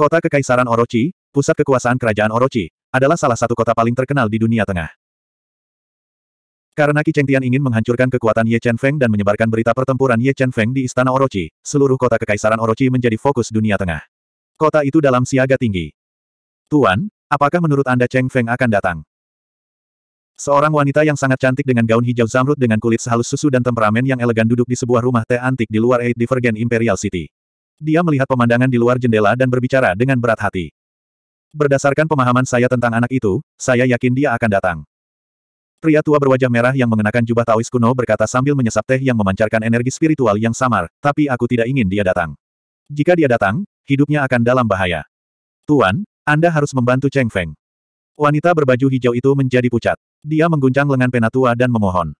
Kota Kekaisaran Orochi, pusat kekuasaan kerajaan Orochi, adalah salah satu kota paling terkenal di dunia tengah. Karena Qi Chengtian ingin menghancurkan kekuatan Ye Chen Feng dan menyebarkan berita pertempuran Ye Chen Feng di Istana Orochi, seluruh kota Kekaisaran Orochi menjadi fokus dunia tengah. Kota itu dalam siaga tinggi. Tuan, apakah menurut Anda Cheng Feng akan datang? Seorang wanita yang sangat cantik dengan gaun hijau zamrud dengan kulit sehalus susu dan temperamen yang elegan duduk di sebuah rumah teh antik di luar Eight Divergent Imperial City. Dia melihat pemandangan di luar jendela dan berbicara dengan berat hati. Berdasarkan pemahaman saya tentang anak itu, saya yakin dia akan datang. Pria tua berwajah merah yang mengenakan jubah Taois kuno berkata sambil menyesap teh yang memancarkan energi spiritual yang samar, tapi aku tidak ingin dia datang. Jika dia datang, hidupnya akan dalam bahaya. Tuan, Anda harus membantu Cheng Feng. Wanita berbaju hijau itu menjadi pucat. Dia mengguncang lengan penatua dan memohon.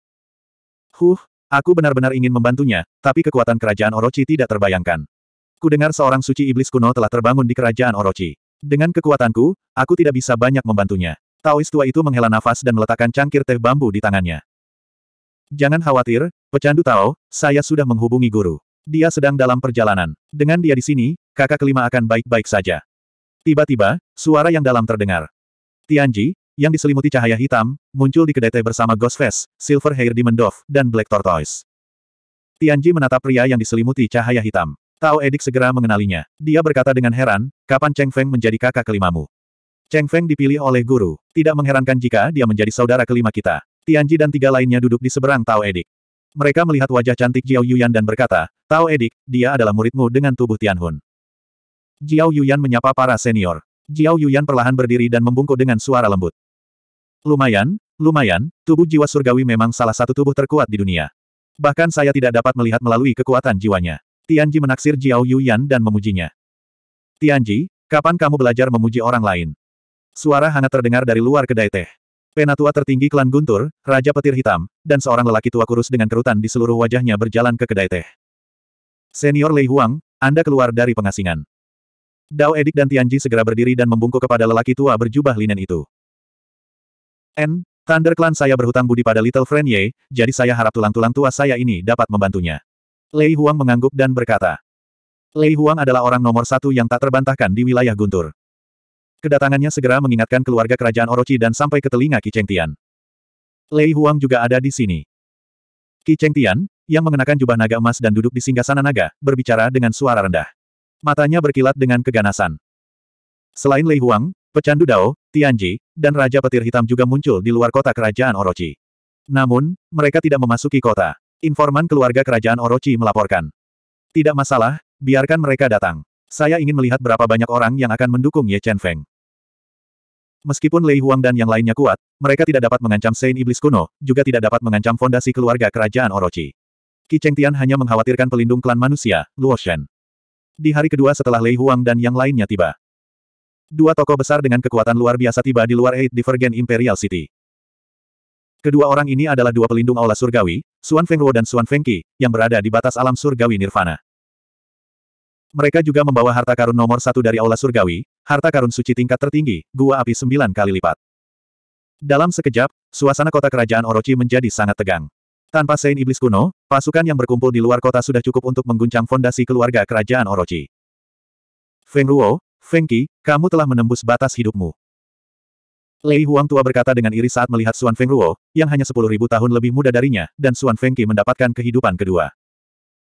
Huh, aku benar-benar ingin membantunya, tapi kekuatan kerajaan Orochi tidak terbayangkan. Ku dengar seorang suci iblis kuno telah terbangun di kerajaan Orochi. Dengan kekuatanku, aku tidak bisa banyak membantunya. Taois tua itu menghela nafas dan meletakkan cangkir teh bambu di tangannya. Jangan khawatir, pecandu Tao, saya sudah menghubungi guru. Dia sedang dalam perjalanan. Dengan dia di sini, kakak kelima akan baik-baik saja. Tiba-tiba, suara yang dalam terdengar. Tianji, yang diselimuti cahaya hitam, muncul di kedai teh bersama Ghostface, Face, Silver Hair Demon Dove, dan Black Tortoise. Tianji menatap pria yang diselimuti cahaya hitam. Tao Edik segera mengenalinya. Dia berkata dengan heran, kapan Cheng Feng menjadi kakak kelimamu? Cheng Feng dipilih oleh guru. Tidak mengherankan jika dia menjadi saudara kelima kita. Tianji dan tiga lainnya duduk di seberang Tao Edik. Mereka melihat wajah cantik Jiao Yuyan dan berkata, Tao Edik, dia adalah muridmu dengan tubuh Tianhun. Jiao Yuyan menyapa para senior. Jiao Yuyan perlahan berdiri dan membungkuk dengan suara lembut. Lumayan, lumayan, tubuh jiwa surgawi memang salah satu tubuh terkuat di dunia. Bahkan saya tidak dapat melihat melalui kekuatan jiwanya. Tianji menaksir Jiao Yuyan dan memujinya. Tianji, kapan kamu belajar memuji orang lain? Suara hangat terdengar dari luar kedai teh. Penatua tertinggi klan Guntur, Raja Petir Hitam, dan seorang lelaki tua kurus dengan kerutan di seluruh wajahnya berjalan ke kedai teh. Senior Lei Huang, Anda keluar dari pengasingan. Dao Edik dan Tianji segera berdiri dan membungkuk kepada lelaki tua berjubah linen itu. N, Thunder Clan saya berhutang budi pada Little Friend Ye, jadi saya harap tulang-tulang tua saya ini dapat membantunya. Lei Huang mengangguk dan berkata. Lei Huang adalah orang nomor satu yang tak terbantahkan di wilayah Guntur. Kedatangannya segera mengingatkan keluarga kerajaan Orochi dan sampai ke telinga Ki Cheng Tian. Lei Huang juga ada di sini. Ki Cheng Tian, yang mengenakan jubah naga emas dan duduk di singgasana naga, berbicara dengan suara rendah. Matanya berkilat dengan keganasan. Selain Lei Huang, pecandu Dao, Tianji, dan Raja Petir Hitam juga muncul di luar kota kerajaan Orochi. Namun, mereka tidak memasuki kota. Informan keluarga kerajaan Orochi melaporkan. Tidak masalah, biarkan mereka datang. Saya ingin melihat berapa banyak orang yang akan mendukung Ye Chen Feng. Meskipun Lei Huang dan yang lainnya kuat, mereka tidak dapat mengancam Saint Iblis kuno, juga tidak dapat mengancam fondasi keluarga kerajaan Orochi. Qi Cheng Tian hanya mengkhawatirkan pelindung klan manusia, Luo Shen. Di hari kedua setelah Lei Huang dan yang lainnya tiba. Dua tokoh besar dengan kekuatan luar biasa tiba di luar Eight Divergent Imperial City. Kedua orang ini adalah dua pelindung aula surgawi, Xuan Fengruo dan Xuan Fengqi, yang berada di batas alam surgawi nirvana. Mereka juga membawa harta karun nomor satu dari aula surgawi, harta karun suci tingkat tertinggi, gua api sembilan kali lipat. Dalam sekejap, suasana kota kerajaan Orochi menjadi sangat tegang. Tanpa Sein Iblis kuno, pasukan yang berkumpul di luar kota sudah cukup untuk mengguncang fondasi keluarga kerajaan Orochi. Feng Ruo, Qi, kamu telah menembus batas hidupmu. Lei Huang tua berkata dengan iri saat melihat Xuan Feng Ruo, yang hanya sepuluh ribu tahun lebih muda darinya, dan Xuan Feng Qi mendapatkan kehidupan kedua.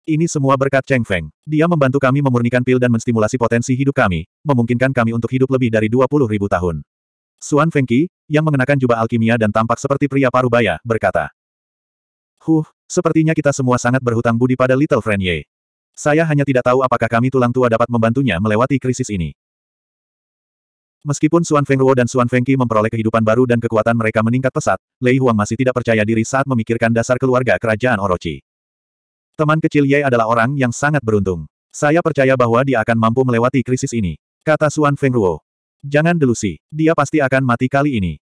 Ini semua berkat Cheng Feng. Dia membantu kami memurnikan pil dan menstimulasi potensi hidup kami, memungkinkan kami untuk hidup lebih dari dua puluh ribu tahun. Xuan Feng Qi, yang mengenakan jubah alkimia dan tampak seperti pria parubaya, berkata. Huh, sepertinya kita semua sangat berhutang budi pada Little Friend Ye. Saya hanya tidak tahu apakah kami tulang tua dapat membantunya melewati krisis ini. Meskipun Xuan Fengruo dan Xuan Ki memperoleh kehidupan baru dan kekuatan mereka meningkat pesat, Lei Huang masih tidak percaya diri saat memikirkan dasar keluarga kerajaan Orochi. Teman kecil Ye adalah orang yang sangat beruntung. Saya percaya bahwa dia akan mampu melewati krisis ini, kata Xuan Fengruo. Jangan delusi, dia pasti akan mati kali ini.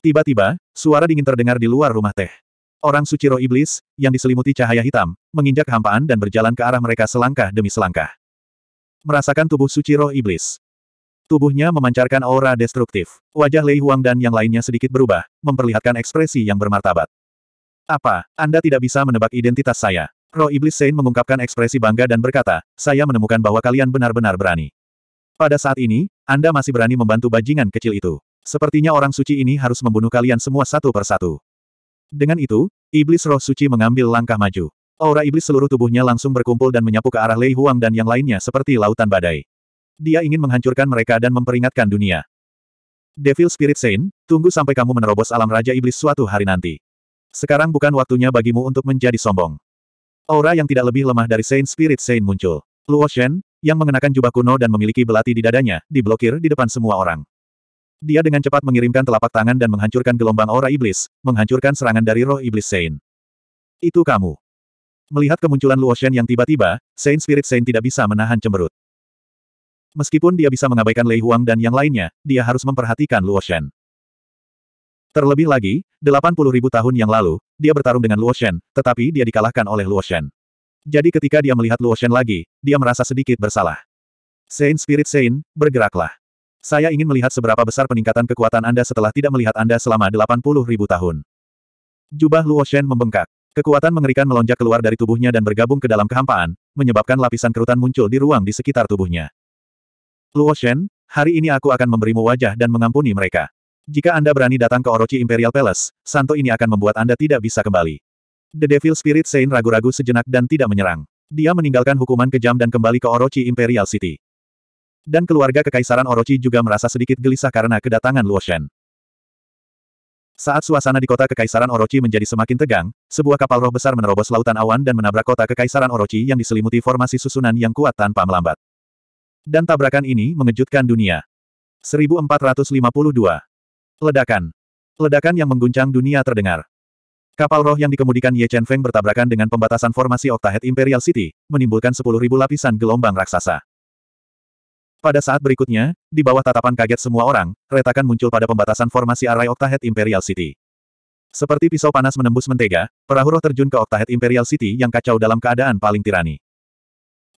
Tiba-tiba, suara dingin terdengar di luar rumah teh. Orang suci roh iblis, yang diselimuti cahaya hitam, menginjak hampaan dan berjalan ke arah mereka selangkah demi selangkah. Merasakan tubuh suci roh iblis, Tubuhnya memancarkan aura destruktif. Wajah Lei Huang dan yang lainnya sedikit berubah, memperlihatkan ekspresi yang bermartabat. Apa, Anda tidak bisa menebak identitas saya? Roh Iblis Sein mengungkapkan ekspresi bangga dan berkata, saya menemukan bahwa kalian benar-benar berani. Pada saat ini, Anda masih berani membantu bajingan kecil itu. Sepertinya orang suci ini harus membunuh kalian semua satu per satu. Dengan itu, Iblis Roh Suci mengambil langkah maju. Aura iblis seluruh tubuhnya langsung berkumpul dan menyapu ke arah Lei Huang dan yang lainnya seperti lautan badai. Dia ingin menghancurkan mereka dan memperingatkan dunia. Devil Spirit Saint, tunggu sampai kamu menerobos alam Raja Iblis suatu hari nanti. Sekarang bukan waktunya bagimu untuk menjadi sombong. Aura yang tidak lebih lemah dari Saint Spirit Saint muncul. Luo Shen, yang mengenakan jubah kuno dan memiliki belati di dadanya, diblokir di depan semua orang. Dia dengan cepat mengirimkan telapak tangan dan menghancurkan gelombang aura iblis, menghancurkan serangan dari roh iblis Saint. Itu kamu. Melihat kemunculan Luo Shen yang tiba-tiba, Saint Spirit Saint tidak bisa menahan cemberut. Meskipun dia bisa mengabaikan Lei Huang dan yang lainnya, dia harus memperhatikan Luo Shen. Terlebih lagi, 80 ribu tahun yang lalu, dia bertarung dengan Luo Shen, tetapi dia dikalahkan oleh Luo Shen. Jadi ketika dia melihat Luo Shen lagi, dia merasa sedikit bersalah. Saint Spirit Saint, bergeraklah. Saya ingin melihat seberapa besar peningkatan kekuatan Anda setelah tidak melihat Anda selama 80 ribu tahun. Jubah Luo Shen membengkak. Kekuatan mengerikan melonjak keluar dari tubuhnya dan bergabung ke dalam kehampaan, menyebabkan lapisan kerutan muncul di ruang di sekitar tubuhnya. Luo Shen, hari ini aku akan memberimu wajah dan mengampuni mereka. Jika Anda berani datang ke Orochi Imperial Palace, Santo ini akan membuat Anda tidak bisa kembali. The Devil Spirit Sein ragu-ragu sejenak dan tidak menyerang. Dia meninggalkan hukuman kejam dan kembali ke Orochi Imperial City. Dan keluarga Kekaisaran Orochi juga merasa sedikit gelisah karena kedatangan Luo Shen. Saat suasana di kota Kekaisaran Orochi menjadi semakin tegang, sebuah kapal roh besar menerobos lautan awan dan menabrak kota Kekaisaran Orochi yang diselimuti formasi susunan yang kuat tanpa melambat. Dan tabrakan ini mengejutkan dunia. 1452. Ledakan. Ledakan yang mengguncang dunia terdengar. Kapal roh yang dikemudikan Ye Chen Feng bertabrakan dengan pembatasan formasi Octahead Imperial City, menimbulkan 10.000 lapisan gelombang raksasa. Pada saat berikutnya, di bawah tatapan kaget semua orang, retakan muncul pada pembatasan formasi arai Octahead Imperial City. Seperti pisau panas menembus mentega, perahu roh terjun ke Octahead Imperial City yang kacau dalam keadaan paling tirani.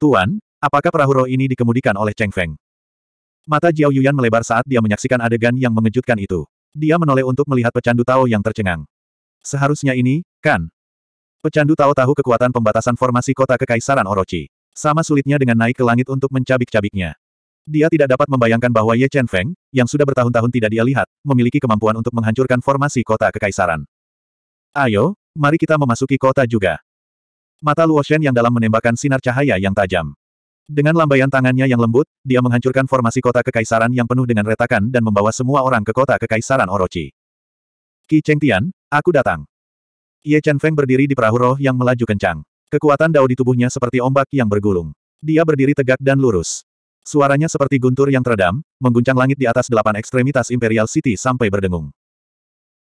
Tuan, Apakah perahu roh ini dikemudikan oleh Cheng Feng? Mata Jiao Yuan melebar saat dia menyaksikan adegan yang mengejutkan itu. Dia menoleh untuk melihat pecandu Tao yang tercengang. Seharusnya ini, kan? Pecandu Tao tahu kekuatan pembatasan formasi kota kekaisaran Orochi. Sama sulitnya dengan naik ke langit untuk mencabik-cabiknya. Dia tidak dapat membayangkan bahwa Ye Chen Feng, yang sudah bertahun-tahun tidak dia lihat, memiliki kemampuan untuk menghancurkan formasi kota kekaisaran. Ayo, mari kita memasuki kota juga. Mata Luo Shen yang dalam menembakkan sinar cahaya yang tajam. Dengan lambaian tangannya yang lembut, dia menghancurkan formasi kota kekaisaran yang penuh dengan retakan dan membawa semua orang ke kota kekaisaran Orochi. Qi Cheng Tian, aku datang. Ye Chen Feng berdiri di perahu roh yang melaju kencang. Kekuatan dao di tubuhnya seperti ombak yang bergulung. Dia berdiri tegak dan lurus. Suaranya seperti guntur yang teredam, mengguncang langit di atas delapan ekstremitas Imperial City sampai berdengung.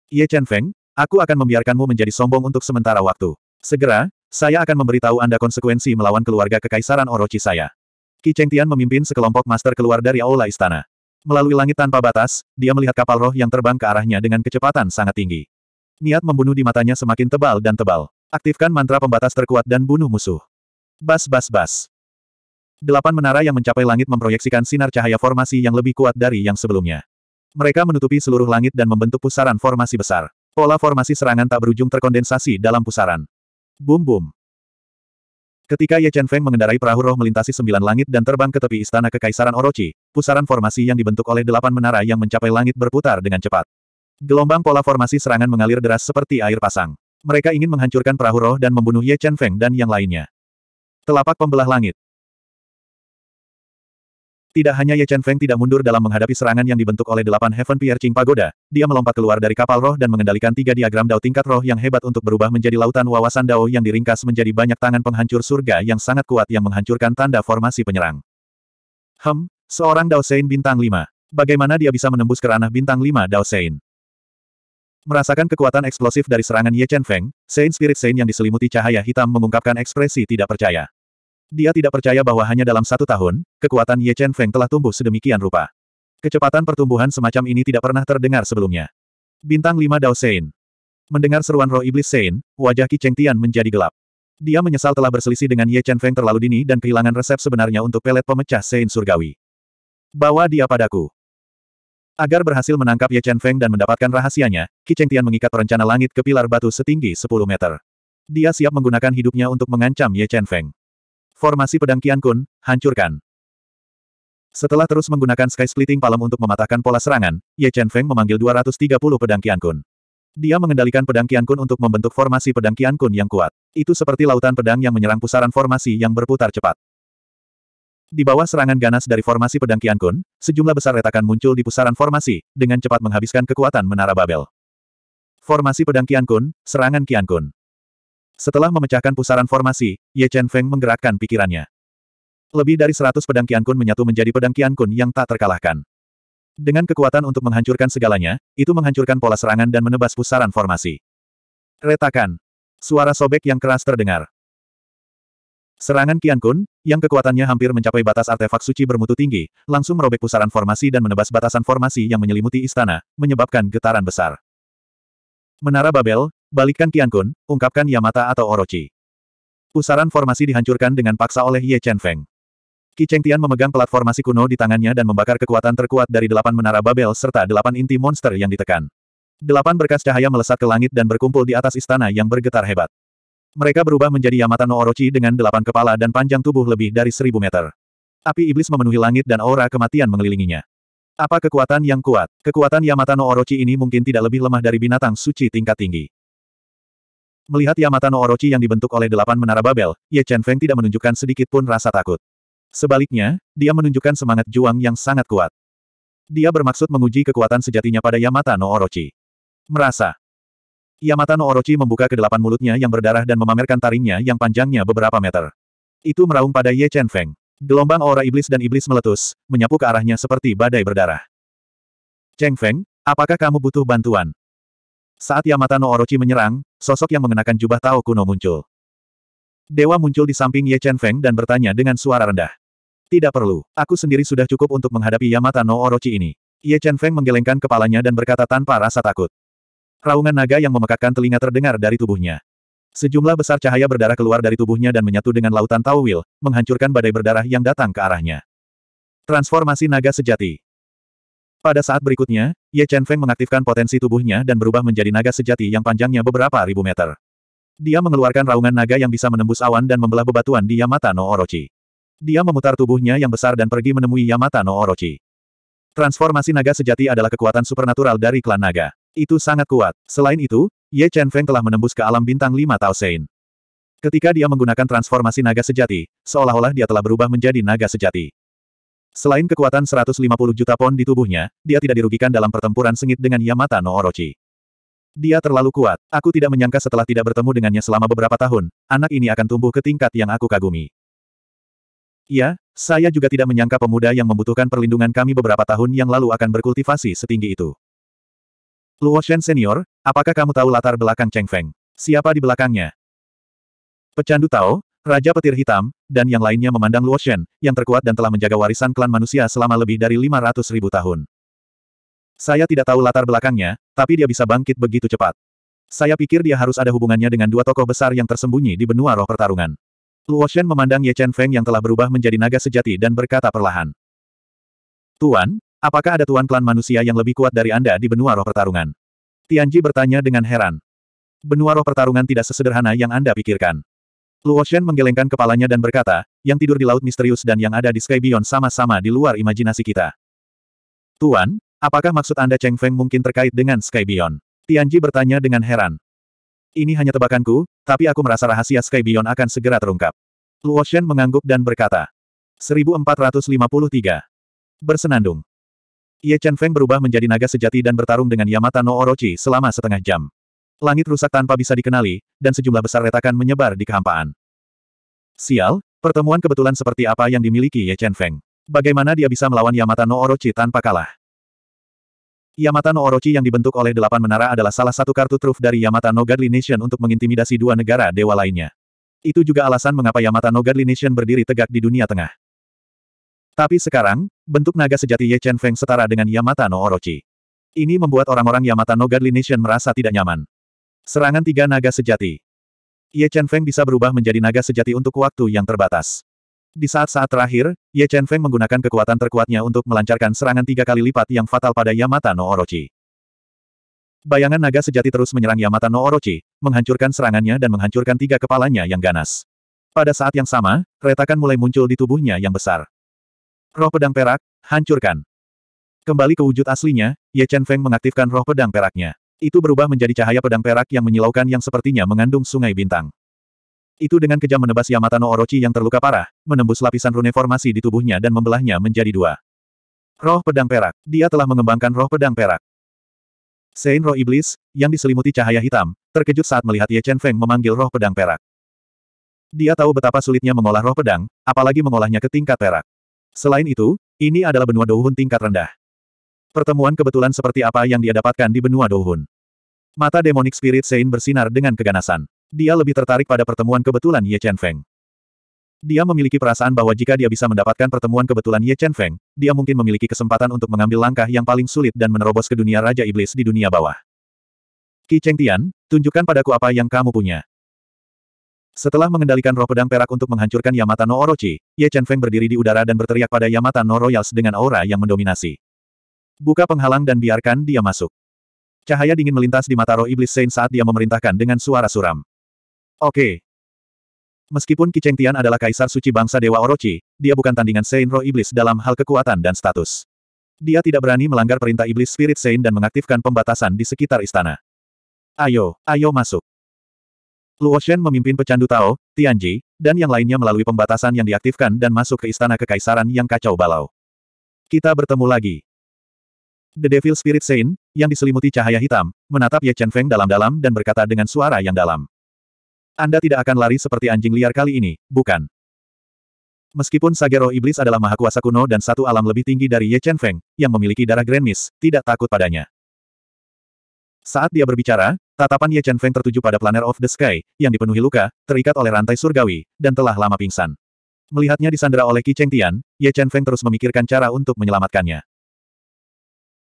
Ye Chen Feng, aku akan membiarkanmu menjadi sombong untuk sementara waktu. Segera, saya akan memberitahu Anda konsekuensi melawan keluarga kekaisaran Orochi saya. Qi Chengtian memimpin sekelompok master keluar dari aula istana. Melalui langit tanpa batas, dia melihat kapal roh yang terbang ke arahnya dengan kecepatan sangat tinggi. Niat membunuh di matanya semakin tebal dan tebal. Aktifkan mantra pembatas terkuat dan bunuh musuh. Bas bas bas. Delapan menara yang mencapai langit memproyeksikan sinar cahaya formasi yang lebih kuat dari yang sebelumnya. Mereka menutupi seluruh langit dan membentuk pusaran formasi besar. Pola formasi serangan tak berujung terkondensasi dalam pusaran. Bum bum. Ketika Ye Chen Feng mengendarai perahu roh melintasi sembilan langit dan terbang ke tepi istana kekaisaran Orochi, pusaran formasi yang dibentuk oleh delapan menara yang mencapai langit berputar dengan cepat. Gelombang pola formasi serangan mengalir deras seperti air pasang. Mereka ingin menghancurkan perahu roh dan membunuh Ye Chen Feng dan yang lainnya. Telapak pembelah langit. Tidak hanya Ye Chen Feng tidak mundur dalam menghadapi serangan yang dibentuk oleh delapan Heaven Piercing Pagoda, dia melompat keluar dari kapal roh dan mengendalikan tiga diagram dao tingkat roh yang hebat untuk berubah menjadi lautan wawasan dao yang diringkas menjadi banyak tangan penghancur surga yang sangat kuat yang menghancurkan tanda formasi penyerang. Hem, seorang Dao Sein bintang lima. Bagaimana dia bisa menembus ke ranah bintang lima Dao Sein? Merasakan kekuatan eksplosif dari serangan Ye Chen Feng, Sein Spirit Sein yang diselimuti cahaya hitam mengungkapkan ekspresi tidak percaya. Dia tidak percaya bahwa hanya dalam satu tahun, kekuatan Ye Chen Feng telah tumbuh sedemikian rupa. Kecepatan pertumbuhan semacam ini tidak pernah terdengar sebelumnya. Bintang 5 Dao Sein. Mendengar seruan roh iblis Sein, wajah Qi Cheng Tian menjadi gelap. Dia menyesal telah berselisih dengan Ye Chen Feng terlalu dini dan kehilangan resep sebenarnya untuk pelet pemecah Sein surgawi. Bawa dia padaku. Agar berhasil menangkap Ye Chen Feng dan mendapatkan rahasianya, Qi Cheng Tian mengikat perencana langit ke pilar batu setinggi 10 meter. Dia siap menggunakan hidupnya untuk mengancam Ye Chen Feng. Formasi pedang Kian Kun, hancurkan. Setelah terus menggunakan Sky Splitting Palem untuk mematahkan pola serangan, Ye Chen Feng memanggil 230 pedang Kian Kun. Dia mengendalikan pedang Kian Kun untuk membentuk formasi pedang Kian Kun yang kuat. Itu seperti lautan pedang yang menyerang pusaran formasi yang berputar cepat. Di bawah serangan ganas dari formasi pedang Kian Kun, sejumlah besar retakan muncul di pusaran formasi, dengan cepat menghabiskan kekuatan Menara Babel. Formasi pedang Kian Kun, serangan Kian Kun. Setelah memecahkan pusaran formasi, Ye Chen Feng menggerakkan pikirannya. Lebih dari seratus pedang Kian Kun menyatu menjadi pedang Kian Kun yang tak terkalahkan. Dengan kekuatan untuk menghancurkan segalanya, itu menghancurkan pola serangan dan menebas pusaran formasi. Retakan. Suara sobek yang keras terdengar. Serangan Kian Kun, yang kekuatannya hampir mencapai batas artefak suci bermutu tinggi, langsung merobek pusaran formasi dan menebas batasan formasi yang menyelimuti istana, menyebabkan getaran besar. Menara Babel, Balikkan Kun, ungkapkan Yamata atau Orochi. Pusaran formasi dihancurkan dengan paksa oleh Ye Chen Feng. Qi Cheng Tian memegang pelat formasi kuno di tangannya dan membakar kekuatan terkuat dari delapan menara Babel serta delapan inti monster yang ditekan. Delapan berkas cahaya melesat ke langit dan berkumpul di atas istana yang bergetar hebat. Mereka berubah menjadi Yamata no Orochi dengan delapan kepala dan panjang tubuh lebih dari seribu meter. Api iblis memenuhi langit dan aura kematian mengelilinginya. Apa kekuatan yang kuat? Kekuatan Yamata no Orochi ini mungkin tidak lebih lemah dari binatang suci tingkat tinggi. Melihat Yamata no Orochi yang dibentuk oleh delapan menara Babel, Ye Chen Feng tidak menunjukkan sedikit pun rasa takut. Sebaliknya, dia menunjukkan semangat juang yang sangat kuat. Dia bermaksud menguji kekuatan sejatinya pada Yamata no Orochi. Merasa. Yamata no Orochi membuka kedelapan mulutnya yang berdarah dan memamerkan taringnya yang panjangnya beberapa meter. Itu meraung pada Ye Chen Feng. Gelombang aura iblis dan iblis meletus, menyapu ke arahnya seperti badai berdarah. Cheng Feng, apakah kamu butuh bantuan? Saat Yamata no Orochi menyerang, sosok yang mengenakan jubah Tao kuno muncul. Dewa muncul di samping Ye Chen Feng dan bertanya dengan suara rendah. Tidak perlu, aku sendiri sudah cukup untuk menghadapi Yamata no Orochi ini. Ye Chen Feng menggelengkan kepalanya dan berkata tanpa rasa takut. Raungan naga yang memekakkan telinga terdengar dari tubuhnya. Sejumlah besar cahaya berdarah keluar dari tubuhnya dan menyatu dengan lautan Tao Will, menghancurkan badai berdarah yang datang ke arahnya. Transformasi naga sejati. Pada saat berikutnya, Ye Chen Feng mengaktifkan potensi tubuhnya dan berubah menjadi naga sejati yang panjangnya beberapa ribu meter. Dia mengeluarkan raungan naga yang bisa menembus awan dan membelah bebatuan di Yamata no Orochi. Dia memutar tubuhnya yang besar dan pergi menemui Yamata no Orochi. Transformasi naga sejati adalah kekuatan supernatural dari klan naga. Itu sangat kuat. Selain itu, Ye Chen Feng telah menembus ke alam bintang lima Tao Sein. Ketika dia menggunakan transformasi naga sejati, seolah-olah dia telah berubah menjadi naga sejati. Selain kekuatan 150 juta pon di tubuhnya, dia tidak dirugikan dalam pertempuran sengit dengan Yamata no Orochi. Dia terlalu kuat. Aku tidak menyangka setelah tidak bertemu dengannya selama beberapa tahun, anak ini akan tumbuh ke tingkat yang aku kagumi. Ya, saya juga tidak menyangka pemuda yang membutuhkan perlindungan kami beberapa tahun yang lalu akan berkultivasi setinggi itu. Luo Shen Senior, apakah kamu tahu latar belakang Cheng Feng? Siapa di belakangnya? Pecandu Tao, Raja Petir Hitam, dan yang lainnya memandang Luo Shen, yang terkuat dan telah menjaga warisan klan manusia selama lebih dari 500 ribu tahun. Saya tidak tahu latar belakangnya, tapi dia bisa bangkit begitu cepat. Saya pikir dia harus ada hubungannya dengan dua tokoh besar yang tersembunyi di benua roh pertarungan. Luo Shen memandang Ye Chen Feng yang telah berubah menjadi naga sejati dan berkata perlahan. Tuan, apakah ada tuan klan manusia yang lebih kuat dari Anda di benua roh pertarungan? Tianji bertanya dengan heran. Benua roh pertarungan tidak sesederhana yang Anda pikirkan. Luo Shen menggelengkan kepalanya dan berkata, yang tidur di laut misterius dan yang ada di Sky Beyond sama-sama di luar imajinasi kita. Tuan, apakah maksud Anda Cheng Feng mungkin terkait dengan Sky Beyond? Tianji bertanya dengan heran. Ini hanya tebakanku, tapi aku merasa rahasia Sky Beyond akan segera terungkap. Luo Shen mengangguk dan berkata. 1453. Bersenandung. Ye Chen Feng berubah menjadi naga sejati dan bertarung dengan Yamata no Orochi selama setengah jam. Langit rusak tanpa bisa dikenali, dan sejumlah besar retakan menyebar di kehampaan. Sial, pertemuan kebetulan seperti apa yang dimiliki Ye Chen Feng. Bagaimana dia bisa melawan Yamata no Orochi tanpa kalah? Yamata no Orochi yang dibentuk oleh delapan menara adalah salah satu kartu truf dari Yamata no Godly Nation untuk mengintimidasi dua negara dewa lainnya. Itu juga alasan mengapa Yamata no Godly Nation berdiri tegak di dunia tengah. Tapi sekarang, bentuk naga sejati Ye Chen Feng setara dengan Yamata no Orochi. Ini membuat orang-orang Yamata no Godly Nation merasa tidak nyaman. Serangan tiga naga sejati. Ye Chen Feng bisa berubah menjadi naga sejati untuk waktu yang terbatas. Di saat-saat terakhir, Ye Chen Feng menggunakan kekuatan terkuatnya untuk melancarkan serangan tiga kali lipat yang fatal pada Yamata no Orochi. Bayangan naga sejati terus menyerang Yamata no Orochi, menghancurkan serangannya dan menghancurkan tiga kepalanya yang ganas. Pada saat yang sama, retakan mulai muncul di tubuhnya yang besar. Roh pedang perak, hancurkan. Kembali ke wujud aslinya, Ye Chen Feng mengaktifkan roh pedang peraknya. Itu berubah menjadi cahaya pedang perak yang menyilaukan yang sepertinya mengandung sungai bintang. Itu dengan kejam menebas Yamata no Orochi yang terluka parah, menembus lapisan rune formasi di tubuhnya dan membelahnya menjadi dua. Roh pedang perak. Dia telah mengembangkan roh pedang perak. Sein roh iblis, yang diselimuti cahaya hitam, terkejut saat melihat Ye Chen Feng memanggil roh pedang perak. Dia tahu betapa sulitnya mengolah roh pedang, apalagi mengolahnya ke tingkat perak. Selain itu, ini adalah benua douhun tingkat rendah. Pertemuan kebetulan seperti apa yang dia dapatkan di benua Douhun. Mata demonic spirit Sein bersinar dengan keganasan. Dia lebih tertarik pada pertemuan kebetulan Ye Chen Feng. Dia memiliki perasaan bahwa jika dia bisa mendapatkan pertemuan kebetulan Ye Chen Feng, dia mungkin memiliki kesempatan untuk mengambil langkah yang paling sulit dan menerobos ke dunia Raja Iblis di dunia bawah. Ki Cheng Tian, tunjukkan padaku apa yang kamu punya. Setelah mengendalikan roh pedang perak untuk menghancurkan Yamata no Orochi, Ye Chen Feng berdiri di udara dan berteriak pada Yamata no Royals dengan aura yang mendominasi. Buka penghalang dan biarkan dia masuk. Cahaya dingin melintas di mata roh iblis Saint saat dia memerintahkan dengan suara suram. Oke. Okay. Meskipun Kiceng Tian adalah kaisar suci bangsa Dewa Orochi, dia bukan tandingan Saint roh iblis dalam hal kekuatan dan status. Dia tidak berani melanggar perintah iblis Spirit Saint dan mengaktifkan pembatasan di sekitar istana. Ayo, ayo masuk. Luo Shen memimpin pecandu Tao, Tianji, dan yang lainnya melalui pembatasan yang diaktifkan dan masuk ke istana kekaisaran yang kacau balau. Kita bertemu lagi. The Devil Spirit Saint, yang diselimuti cahaya hitam, menatap Ye Chen Feng dalam-dalam dan berkata dengan suara yang dalam. Anda tidak akan lari seperti anjing liar kali ini, bukan? Meskipun Sagero Iblis adalah maha kuasa kuno dan satu alam lebih tinggi dari Ye Chen Feng, yang memiliki darah Grand Miss, tidak takut padanya. Saat dia berbicara, tatapan Ye Chen Feng tertuju pada Planner of the Sky, yang dipenuhi luka, terikat oleh rantai surgawi, dan telah lama pingsan. Melihatnya disandera oleh Qi Cheng Tian, Ye Chen Feng terus memikirkan cara untuk menyelamatkannya.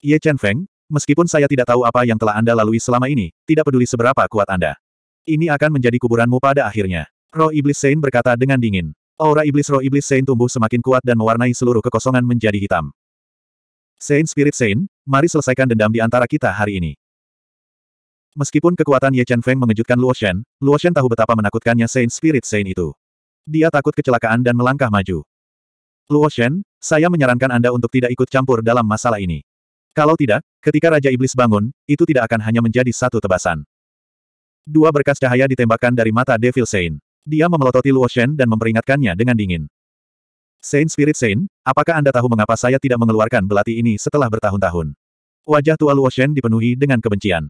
Ye Chen Feng, meskipun saya tidak tahu apa yang telah Anda lalui selama ini, tidak peduli seberapa kuat Anda. Ini akan menjadi kuburanmu pada akhirnya. Roh Iblis Saint berkata dengan dingin. Aura Iblis Roh Iblis Saint tumbuh semakin kuat dan mewarnai seluruh kekosongan menjadi hitam. Sein Spirit Saint, mari selesaikan dendam di antara kita hari ini. Meskipun kekuatan Ye Chen Feng mengejutkan Luo Shen, Luo Shen tahu betapa menakutkannya Sein Spirit Sein itu. Dia takut kecelakaan dan melangkah maju. Luo Shen, saya menyarankan Anda untuk tidak ikut campur dalam masalah ini. Kalau tidak, ketika Raja Iblis bangun, itu tidak akan hanya menjadi satu tebasan. Dua berkas cahaya ditembakkan dari mata Devil Saint. Dia memelototi Luo Shen dan memperingatkannya dengan dingin. Saint Spirit Saint, apakah Anda tahu mengapa saya tidak mengeluarkan belati ini setelah bertahun-tahun? Wajah tua Luo Shen dipenuhi dengan kebencian.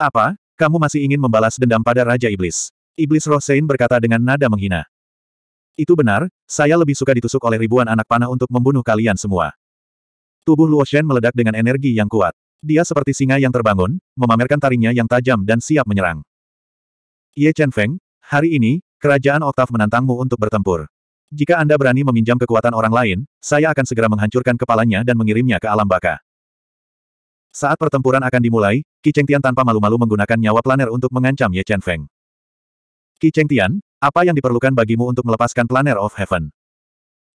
Apa? Kamu masih ingin membalas dendam pada Raja Iblis? Iblis Roh Saint berkata dengan nada menghina. Itu benar, saya lebih suka ditusuk oleh ribuan anak panah untuk membunuh kalian semua. Tubuh Luo Shen meledak dengan energi yang kuat. Dia seperti singa yang terbangun, memamerkan taringnya yang tajam dan siap menyerang. Ye Chen Feng, hari ini, kerajaan Oktav menantangmu untuk bertempur. Jika Anda berani meminjam kekuatan orang lain, saya akan segera menghancurkan kepalanya dan mengirimnya ke alam baka. Saat pertempuran akan dimulai, Qi Tian tanpa malu-malu menggunakan nyawa planer untuk mengancam Ye Chen Feng. Qi Tian, apa yang diperlukan bagimu untuk melepaskan planer of heaven?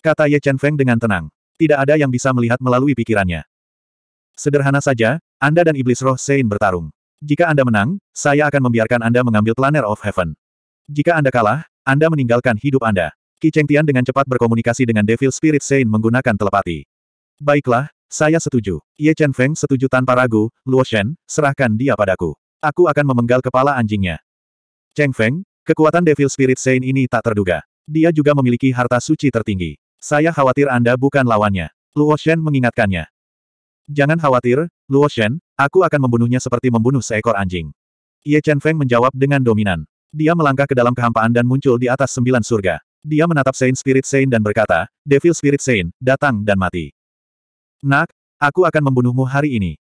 Kata Ye Chen Feng dengan tenang tidak ada yang bisa melihat melalui pikirannya. Sederhana saja, Anda dan Iblis Roh Sein bertarung. Jika Anda menang, saya akan membiarkan Anda mengambil Planner of Heaven. Jika Anda kalah, Anda meninggalkan hidup Anda. Ki Cheng Tian dengan cepat berkomunikasi dengan Devil Spirit Sein menggunakan telepati. Baiklah, saya setuju. Ye Chen Feng setuju tanpa ragu, Luo Shen, serahkan dia padaku. Aku akan memenggal kepala anjingnya. Cheng Feng, kekuatan Devil Spirit Sein ini tak terduga. Dia juga memiliki harta suci tertinggi. Saya khawatir Anda bukan lawannya. Luo Shen mengingatkannya. Jangan khawatir, Luo Shen, aku akan membunuhnya seperti membunuh seekor anjing. Ye Chen Feng menjawab dengan dominan. Dia melangkah ke dalam kehampaan dan muncul di atas sembilan surga. Dia menatap Saint Spirit Saint dan berkata, Devil Spirit Saint, datang dan mati. Nak, aku akan membunuhmu hari ini.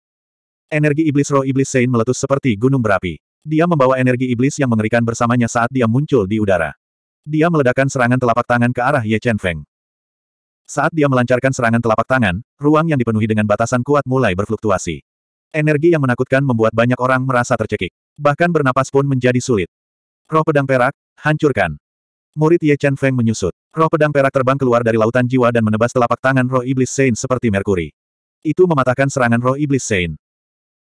Energi iblis roh iblis Saint meletus seperti gunung berapi. Dia membawa energi iblis yang mengerikan bersamanya saat dia muncul di udara. Dia meledakkan serangan telapak tangan ke arah Ye Chen Feng. Saat dia melancarkan serangan telapak tangan, ruang yang dipenuhi dengan batasan kuat mulai berfluktuasi. Energi yang menakutkan membuat banyak orang merasa tercekik. Bahkan bernapas pun menjadi sulit. Roh pedang perak, hancurkan. Murid Ye Chen Feng menyusut. Roh pedang perak terbang keluar dari lautan jiwa dan menebas telapak tangan roh iblis Sein seperti Merkuri. Itu mematahkan serangan roh iblis Sein.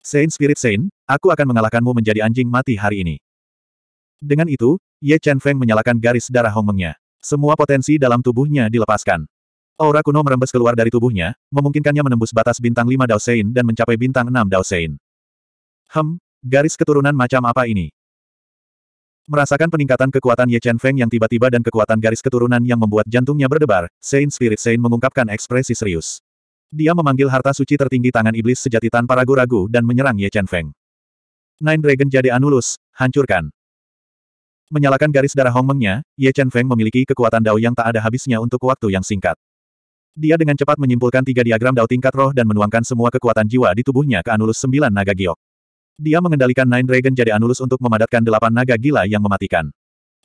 Sein Spirit Sein, aku akan mengalahkanmu menjadi anjing mati hari ini. Dengan itu, Ye Chen Feng menyalakan garis darah Hongmengnya. Semua potensi dalam tubuhnya dilepaskan. Aura kuno merembes keluar dari tubuhnya, memungkinkannya menembus batas bintang 5 Daosein dan mencapai bintang 6 Daosein. Hem, garis keturunan macam apa ini? Merasakan peningkatan kekuatan Ye Chen Feng yang tiba-tiba dan kekuatan garis keturunan yang membuat jantungnya berdebar, Sein Spirit Sein mengungkapkan ekspresi serius. Dia memanggil harta suci tertinggi tangan iblis sejati tanpa ragu-ragu dan menyerang Ye Chen Feng. Nine Dragon jadi Anulus, hancurkan. Menyalakan garis darah Hong Mengnya, Ye Chen Feng memiliki kekuatan Dao yang tak ada habisnya untuk waktu yang singkat. Dia dengan cepat menyimpulkan tiga diagram Dao tingkat roh dan menuangkan semua kekuatan jiwa di tubuhnya ke Anulus sembilan naga giok. Dia mengendalikan Nine Dragon jadi Anulus untuk memadatkan delapan naga gila yang mematikan.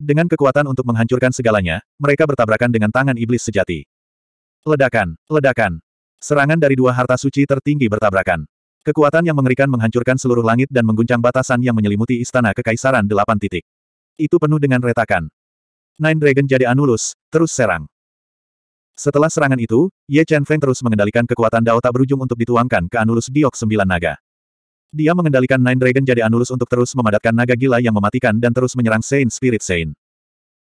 Dengan kekuatan untuk menghancurkan segalanya, mereka bertabrakan dengan tangan iblis sejati. Ledakan, ledakan. Serangan dari dua harta suci tertinggi bertabrakan. Kekuatan yang mengerikan menghancurkan seluruh langit dan mengguncang batasan yang menyelimuti istana kekaisaran delapan titik. Itu penuh dengan retakan. Nine Dragon jadi Anulus, terus serang. Setelah serangan itu, Ye Chen Feng terus mengendalikan kekuatan Dao tak berujung untuk dituangkan ke Anulus Diok Sembilan Naga. Dia mengendalikan Nine Dragon jadi Anulus untuk terus memadatkan naga gila yang mematikan dan terus menyerang Saint Spirit Saint.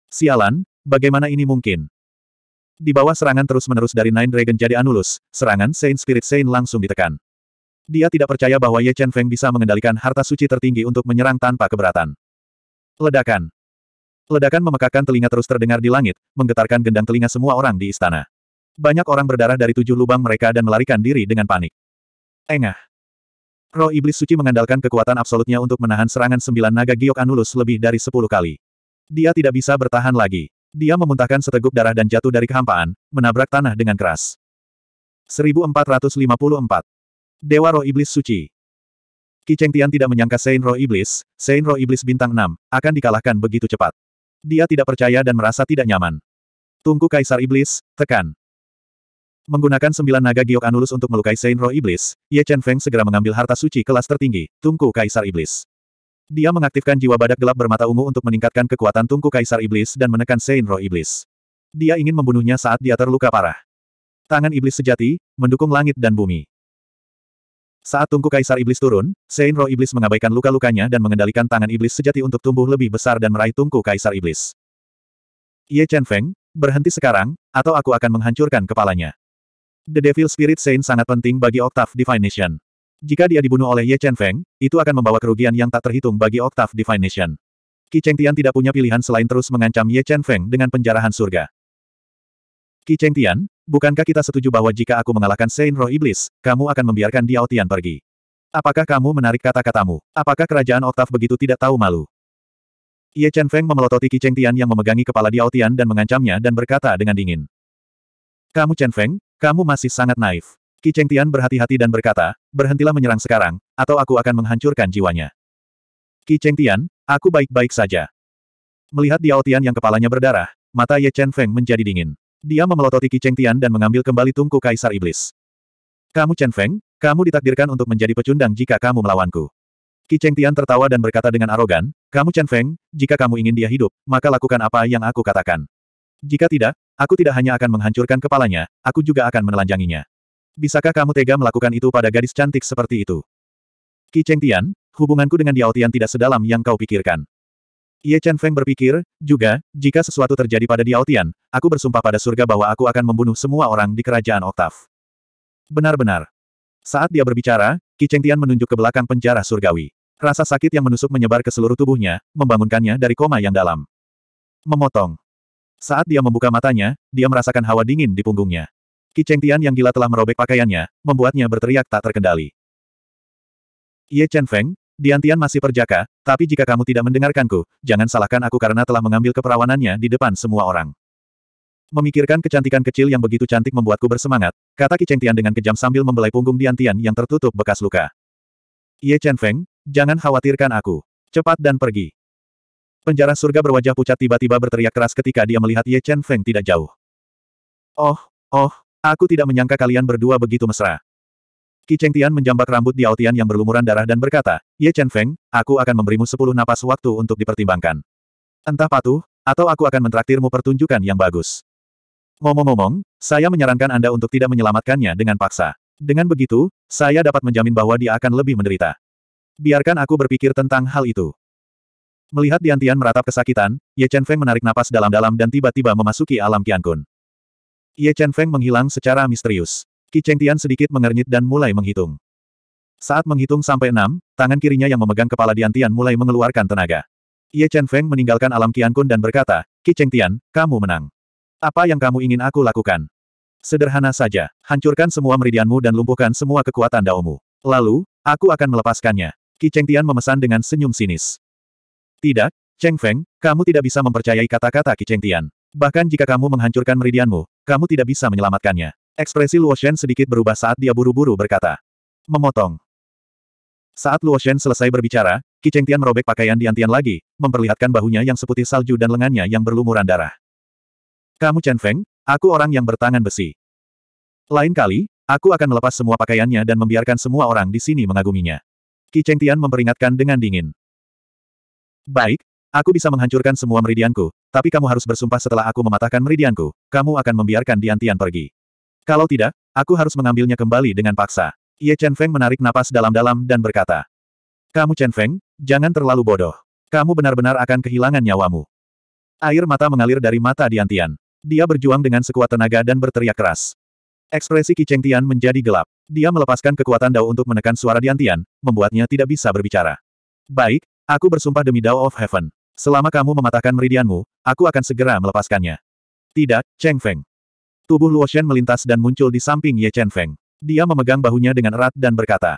Sialan, bagaimana ini mungkin? Di bawah serangan terus-menerus dari Nine Dragon jadi Anulus, serangan Saint Spirit Saint langsung ditekan. Dia tidak percaya bahwa Ye Chen Feng bisa mengendalikan harta suci tertinggi untuk menyerang tanpa keberatan. Ledakan. Ledakan memekakan telinga terus terdengar di langit, menggetarkan gendang telinga semua orang di istana. Banyak orang berdarah dari tujuh lubang mereka dan melarikan diri dengan panik. Engah. Roh Iblis Suci mengandalkan kekuatan absolutnya untuk menahan serangan sembilan naga giok anulus lebih dari sepuluh kali. Dia tidak bisa bertahan lagi. Dia memuntahkan seteguk darah dan jatuh dari kehampaan, menabrak tanah dengan keras. 1454. Dewa Roh Iblis Suci. Ki Tian tidak menyangka Saint Roh Iblis, Saint Roh Iblis bintang 6, akan dikalahkan begitu cepat. Dia tidak percaya dan merasa tidak nyaman. Tungku Kaisar Iblis, tekan. Menggunakan sembilan naga giok Anulus untuk melukai Sein Roh Iblis, Ye Chen Feng segera mengambil harta suci kelas tertinggi, Tungku Kaisar Iblis. Dia mengaktifkan jiwa badak gelap bermata ungu untuk meningkatkan kekuatan Tungku Kaisar Iblis dan menekan Sein Roh Iblis. Dia ingin membunuhnya saat dia terluka parah. Tangan Iblis sejati, mendukung langit dan bumi. Saat tungku kaisar iblis turun, Sein roh iblis mengabaikan luka-lukanya dan mengendalikan tangan iblis sejati untuk tumbuh lebih besar dan meraih tungku kaisar iblis. Ye Chen Feng, berhenti sekarang, atau aku akan menghancurkan kepalanya. The Devil Spirit Sein sangat penting bagi Octave Divine Nation. Jika dia dibunuh oleh Ye Chen Feng, itu akan membawa kerugian yang tak terhitung bagi Octave Divine Nation. Qi Cheng Tian tidak punya pilihan selain terus mengancam Ye Chen Feng dengan penjarahan surga. Ki Cheng Tian, bukankah kita setuju bahwa jika aku mengalahkan Sein Roh Iblis, kamu akan membiarkan Diao Tian pergi? Apakah kamu menarik kata-katamu? Apakah kerajaan Oktav begitu tidak tahu malu? Ye Chen Feng memelototi Ki Cheng Tian yang memegangi kepala Diao Tian dan mengancamnya dan berkata dengan dingin. Kamu Chen Feng, kamu masih sangat naif. Ki Cheng Tian berhati-hati dan berkata, berhentilah menyerang sekarang, atau aku akan menghancurkan jiwanya. Ki Cheng Tian, aku baik-baik saja. Melihat Diao Tian yang kepalanya berdarah, mata Ye Chen Feng menjadi dingin. Dia memelototi Qi Tian dan mengambil kembali tungku Kaisar Iblis. Kamu Chen Feng, kamu ditakdirkan untuk menjadi pecundang jika kamu melawanku. Qi Tian tertawa dan berkata dengan arogan, kamu Chen Feng, jika kamu ingin dia hidup, maka lakukan apa yang aku katakan. Jika tidak, aku tidak hanya akan menghancurkan kepalanya, aku juga akan menelanjanginya. Bisakah kamu tega melakukan itu pada gadis cantik seperti itu? Qi Tian, hubunganku dengan Diao Tian tidak sedalam yang kau pikirkan. Ye Chen Feng berpikir, juga, jika sesuatu terjadi pada Diaotian, aku bersumpah pada surga bahwa aku akan membunuh semua orang di kerajaan Oktav. Benar-benar. Saat dia berbicara, Qi Cheng Tian menunjuk ke belakang penjara surgawi. Rasa sakit yang menusuk menyebar ke seluruh tubuhnya, membangunkannya dari koma yang dalam. Memotong. Saat dia membuka matanya, dia merasakan hawa dingin di punggungnya. Qi Cheng Tian yang gila telah merobek pakaiannya, membuatnya berteriak tak terkendali. Ye Chen Feng, Diantian masih perjaka, tapi jika kamu tidak mendengarkanku, jangan salahkan aku karena telah mengambil keperawanannya di depan semua orang. Memikirkan kecantikan kecil yang begitu cantik membuatku bersemangat, kata Ki dengan kejam sambil membelai punggung Diantian yang tertutup bekas luka. Ye Chen Feng, jangan khawatirkan aku. Cepat dan pergi. Penjara surga berwajah pucat tiba-tiba berteriak keras ketika dia melihat Ye Chen Feng tidak jauh. Oh, oh, aku tidak menyangka kalian berdua begitu mesra. Qi Cheng Tian menjambak rambut Diao Tian yang berlumuran darah dan berkata, Ye Chen Feng, aku akan memberimu sepuluh napas waktu untuk dipertimbangkan. Entah patuh, atau aku akan mentraktirmu pertunjukan yang bagus. Ngomong-ngomong, saya menyarankan Anda untuk tidak menyelamatkannya dengan paksa. Dengan begitu, saya dapat menjamin bahwa dia akan lebih menderita. Biarkan aku berpikir tentang hal itu. Melihat Dian Tian meratap kesakitan, Ye Chen Feng menarik napas dalam-dalam dan tiba-tiba memasuki alam Qiankun. Ye Chen Feng menghilang secara misterius. Qi Chengtian sedikit mengernyit dan mulai menghitung. Saat menghitung sampai enam, tangan kirinya yang memegang kepala Diantian mulai mengeluarkan tenaga. Ye Chen Feng meninggalkan alam Kun dan berkata, Qi Chengtian, kamu menang. Apa yang kamu ingin aku lakukan? Sederhana saja, hancurkan semua meridianmu dan lumpuhkan semua kekuatan daomu. Lalu, aku akan melepaskannya. Qi Chengtian memesan dengan senyum sinis. Tidak, Cheng Feng, kamu tidak bisa mempercayai kata-kata Qi Chengtian. Bahkan jika kamu menghancurkan meridianmu, kamu tidak bisa menyelamatkannya. Ekspresi Luo Shen sedikit berubah saat dia buru-buru berkata. Memotong. Saat Luo Shen selesai berbicara, Qi Tian merobek pakaian Diantian lagi, memperlihatkan bahunya yang seputih salju dan lengannya yang berlumuran darah. Kamu Chen Feng, aku orang yang bertangan besi. Lain kali, aku akan melepas semua pakaiannya dan membiarkan semua orang di sini mengaguminya. Qi Tian memperingatkan dengan dingin. Baik, aku bisa menghancurkan semua meridianku, tapi kamu harus bersumpah setelah aku mematahkan meridianku, kamu akan membiarkan Diantian pergi. Kalau tidak, aku harus mengambilnya kembali dengan paksa. Ye Chen Feng menarik napas dalam-dalam dan berkata. Kamu Chen Feng, jangan terlalu bodoh. Kamu benar-benar akan kehilangan nyawamu. Air mata mengalir dari mata Diantian. Dia berjuang dengan sekuat tenaga dan berteriak keras. Ekspresi Qi Cheng Tian menjadi gelap. Dia melepaskan kekuatan Dao untuk menekan suara Diantian, membuatnya tidak bisa berbicara. Baik, aku bersumpah demi Dao of Heaven. Selama kamu mematahkan meridianmu, aku akan segera melepaskannya. Tidak, Cheng Feng. Tubuh Luo Shen melintas dan muncul di samping Ye Chen Feng. Dia memegang bahunya dengan erat dan berkata.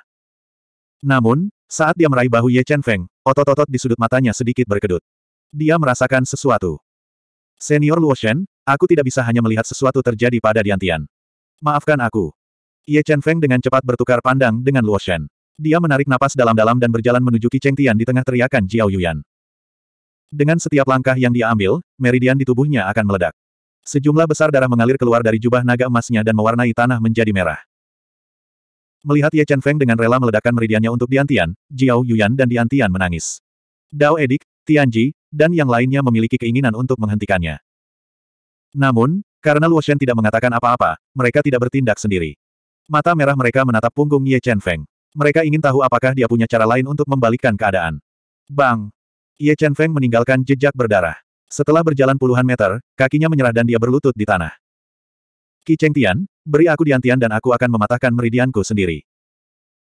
Namun, saat dia meraih bahu Ye Chen Feng, otot-otot di sudut matanya sedikit berkedut. Dia merasakan sesuatu. Senior Luo Shen, aku tidak bisa hanya melihat sesuatu terjadi pada Diantian. Maafkan aku. Ye Chen Feng dengan cepat bertukar pandang dengan Luo Shen. Dia menarik napas dalam-dalam dan berjalan menuju Qi Tian di tengah teriakan Jiao Yuyan. Dengan setiap langkah yang dia ambil, meridian di tubuhnya akan meledak. Sejumlah besar darah mengalir keluar dari jubah naga emasnya dan mewarnai tanah menjadi merah. Melihat Ye Chen Feng dengan rela meledakkan meridiannya untuk Diantian, Jiao Yuan dan Diantian menangis. Dao Edik, Tianji, dan yang lainnya memiliki keinginan untuk menghentikannya. Namun, karena Luo Shen tidak mengatakan apa-apa, mereka tidak bertindak sendiri. Mata merah mereka menatap punggung Ye Chen Feng. Mereka ingin tahu apakah dia punya cara lain untuk membalikkan keadaan. Bang! Ye Chen Feng meninggalkan jejak berdarah. Setelah berjalan puluhan meter, kakinya menyerah dan dia berlutut di tanah. Qi Cheng Tian, beri aku diantian dan aku akan mematahkan meridianku sendiri.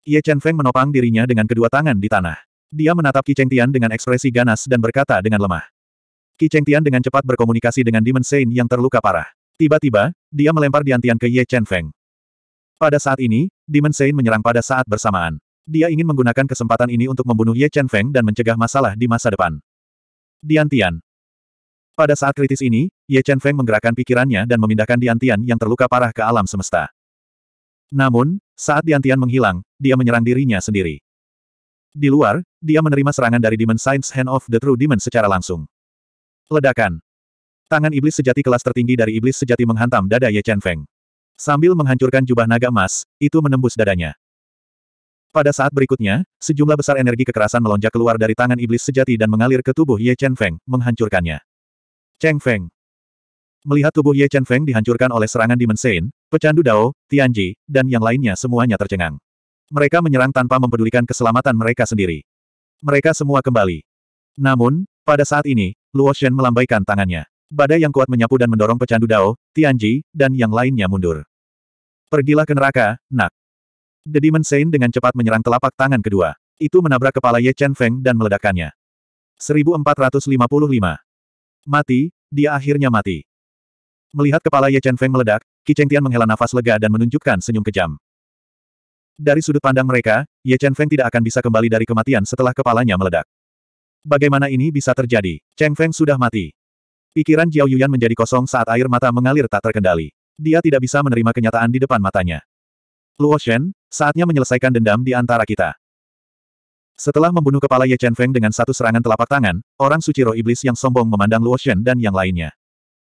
Ye Chen Feng menopang dirinya dengan kedua tangan di tanah. Dia menatap Qi Cheng Tian dengan ekspresi ganas dan berkata dengan lemah. Qi Cheng Tian dengan cepat berkomunikasi dengan Demon Saint yang terluka parah. Tiba-tiba, dia melempar diantian ke Ye Chen Feng. Pada saat ini, Demon Saint menyerang pada saat bersamaan. Dia ingin menggunakan kesempatan ini untuk membunuh Ye Chen Feng dan mencegah masalah di masa depan. Diantian, pada saat kritis ini, Ye Chen Feng menggerakkan pikirannya dan memindahkan Diantian yang terluka parah ke alam semesta. Namun, saat Diantian menghilang, dia menyerang dirinya sendiri. Di luar, dia menerima serangan dari Demon Science Hand of the True Demon secara langsung. Ledakan. Tangan iblis sejati kelas tertinggi dari iblis sejati menghantam dada Ye Chen Feng. Sambil menghancurkan jubah naga emas, itu menembus dadanya. Pada saat berikutnya, sejumlah besar energi kekerasan melonjak keluar dari tangan iblis sejati dan mengalir ke tubuh Ye Chen Feng, menghancurkannya. Cheng Feng. Melihat tubuh Ye Chen Feng dihancurkan oleh serangan Demon Sein, pecandu Dao, Tianji, dan yang lainnya semuanya tercengang. Mereka menyerang tanpa mempedulikan keselamatan mereka sendiri. Mereka semua kembali. Namun, pada saat ini, Luo Shen melambaikan tangannya. Badai yang kuat menyapu dan mendorong pecandu Dao, Tianji, dan yang lainnya mundur. Pergilah ke neraka, nak. The Demon Sein dengan cepat menyerang telapak tangan kedua. Itu menabrak kepala Ye Chen Feng dan meledakkannya. 1455 Mati, dia akhirnya mati. Melihat kepala Ye Chen Feng meledak, Qi Chengtian menghela nafas lega dan menunjukkan senyum kejam. Dari sudut pandang mereka, Ye Chen Feng tidak akan bisa kembali dari kematian setelah kepalanya meledak. Bagaimana ini bisa terjadi? Cheng Feng sudah mati. Pikiran Jiao Yuan menjadi kosong saat air mata mengalir tak terkendali. Dia tidak bisa menerima kenyataan di depan matanya. Luo Shen, saatnya menyelesaikan dendam di antara kita. Setelah membunuh kepala Ye Chen Feng dengan satu serangan telapak tangan, orang suci roh iblis yang sombong memandang Luo Shen dan yang lainnya.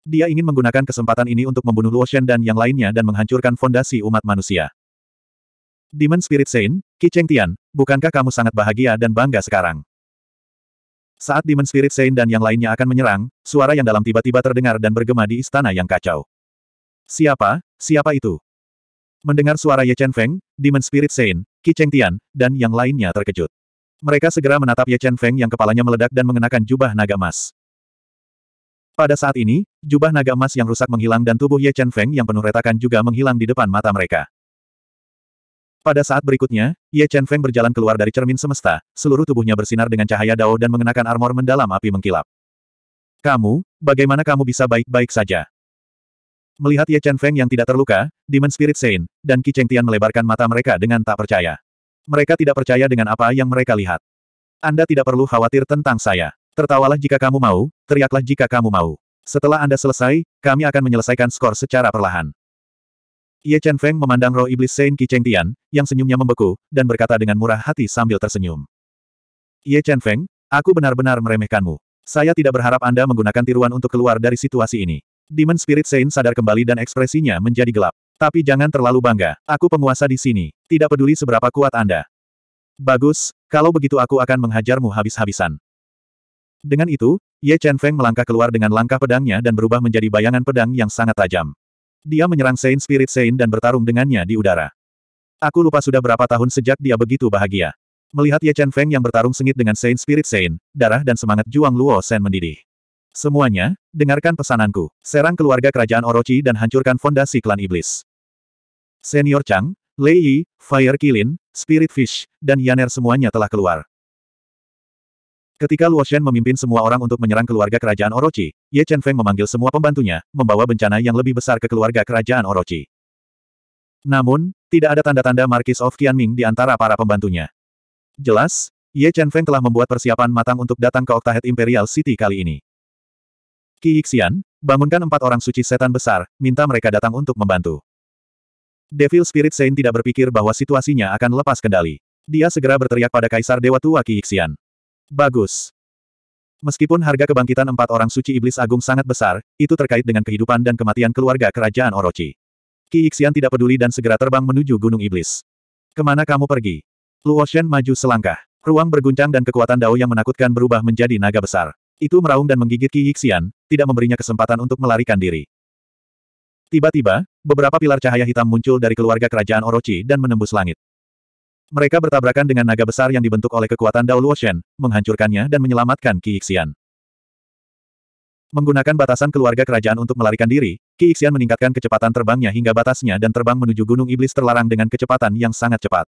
Dia ingin menggunakan kesempatan ini untuk membunuh Luo Shen dan yang lainnya dan menghancurkan fondasi umat manusia. Demon Spirit Saint, Qi Cheng Tian, bukankah kamu sangat bahagia dan bangga sekarang? Saat Demon Spirit Saint dan yang lainnya akan menyerang, suara yang dalam tiba-tiba terdengar dan bergema di istana yang kacau. Siapa? Siapa itu? Mendengar suara Ye Chen Feng, Demon Spirit Saint, Qi Cheng Tian, dan yang lainnya terkejut. Mereka segera menatap Ye Chen Feng yang kepalanya meledak dan mengenakan jubah naga emas. Pada saat ini, jubah naga emas yang rusak menghilang dan tubuh Ye Chen Feng yang penuh retakan juga menghilang di depan mata mereka. Pada saat berikutnya, Ye Chen Feng berjalan keluar dari cermin semesta, seluruh tubuhnya bersinar dengan cahaya dao dan mengenakan armor mendalam api mengkilap. Kamu, bagaimana kamu bisa baik-baik saja? Melihat Ye Chen Feng yang tidak terluka, Demon Spirit Saint, dan Qi Cheng Tian melebarkan mata mereka dengan tak percaya. Mereka tidak percaya dengan apa yang mereka lihat. Anda tidak perlu khawatir tentang saya. Tertawalah jika kamu mau, teriaklah jika kamu mau. Setelah Anda selesai, kami akan menyelesaikan skor secara perlahan. Ye Chen Feng memandang roh iblis Sein Qi Cheng Tian, yang senyumnya membeku, dan berkata dengan murah hati sambil tersenyum. Ye Chen Feng, aku benar-benar meremehkanmu. Saya tidak berharap Anda menggunakan tiruan untuk keluar dari situasi ini. Demon Spirit Saint sadar kembali dan ekspresinya menjadi gelap. Tapi jangan terlalu bangga, aku penguasa di sini, tidak peduli seberapa kuat Anda. Bagus, kalau begitu aku akan menghajarmu habis-habisan. Dengan itu, Ye Chen Feng melangkah keluar dengan langkah pedangnya dan berubah menjadi bayangan pedang yang sangat tajam. Dia menyerang Saint Spirit Saint dan bertarung dengannya di udara. Aku lupa sudah berapa tahun sejak dia begitu bahagia. Melihat Ye Chen Feng yang bertarung sengit dengan Saint Spirit Saint, darah dan semangat Juang Luo Sen mendidih. Semuanya, dengarkan pesananku. Serang keluarga kerajaan Orochi dan hancurkan fondasi klan iblis. Senior Chang, Lei Yi, Fire Kilin, Spirit Fish, dan Yaner semuanya telah keluar. Ketika Luo Shen memimpin semua orang untuk menyerang keluarga kerajaan Orochi, Ye Chen Feng memanggil semua pembantunya, membawa bencana yang lebih besar ke keluarga kerajaan Orochi. Namun, tidak ada tanda-tanda Markis of Qianming di antara para pembantunya. Jelas, Ye Chen Feng telah membuat persiapan matang untuk datang ke Octahead Imperial City kali ini. Qi Xian, bangunkan empat orang suci setan besar, minta mereka datang untuk membantu. Devil Spirit Saint tidak berpikir bahwa situasinya akan lepas kendali. Dia segera berteriak pada Kaisar Dewa Tua Qixian. Bagus. Meskipun harga kebangkitan empat orang suci iblis agung sangat besar, itu terkait dengan kehidupan dan kematian keluarga kerajaan Orochi. Qixian tidak peduli dan segera terbang menuju Gunung Iblis. Kemana kamu pergi? Luoshen maju selangkah. Ruang berguncang dan kekuatan dao yang menakutkan berubah menjadi naga besar. Itu meraung dan menggigit Qixian, tidak memberinya kesempatan untuk melarikan diri. Tiba-tiba, beberapa pilar cahaya hitam muncul dari keluarga kerajaan Orochi dan menembus langit. Mereka bertabrakan dengan naga besar yang dibentuk oleh kekuatan Dao Luoshen, menghancurkannya dan menyelamatkan Qi Ixian. Menggunakan batasan keluarga kerajaan untuk melarikan diri, Qi Ixian meningkatkan kecepatan terbangnya hingga batasnya dan terbang menuju Gunung Iblis terlarang dengan kecepatan yang sangat cepat.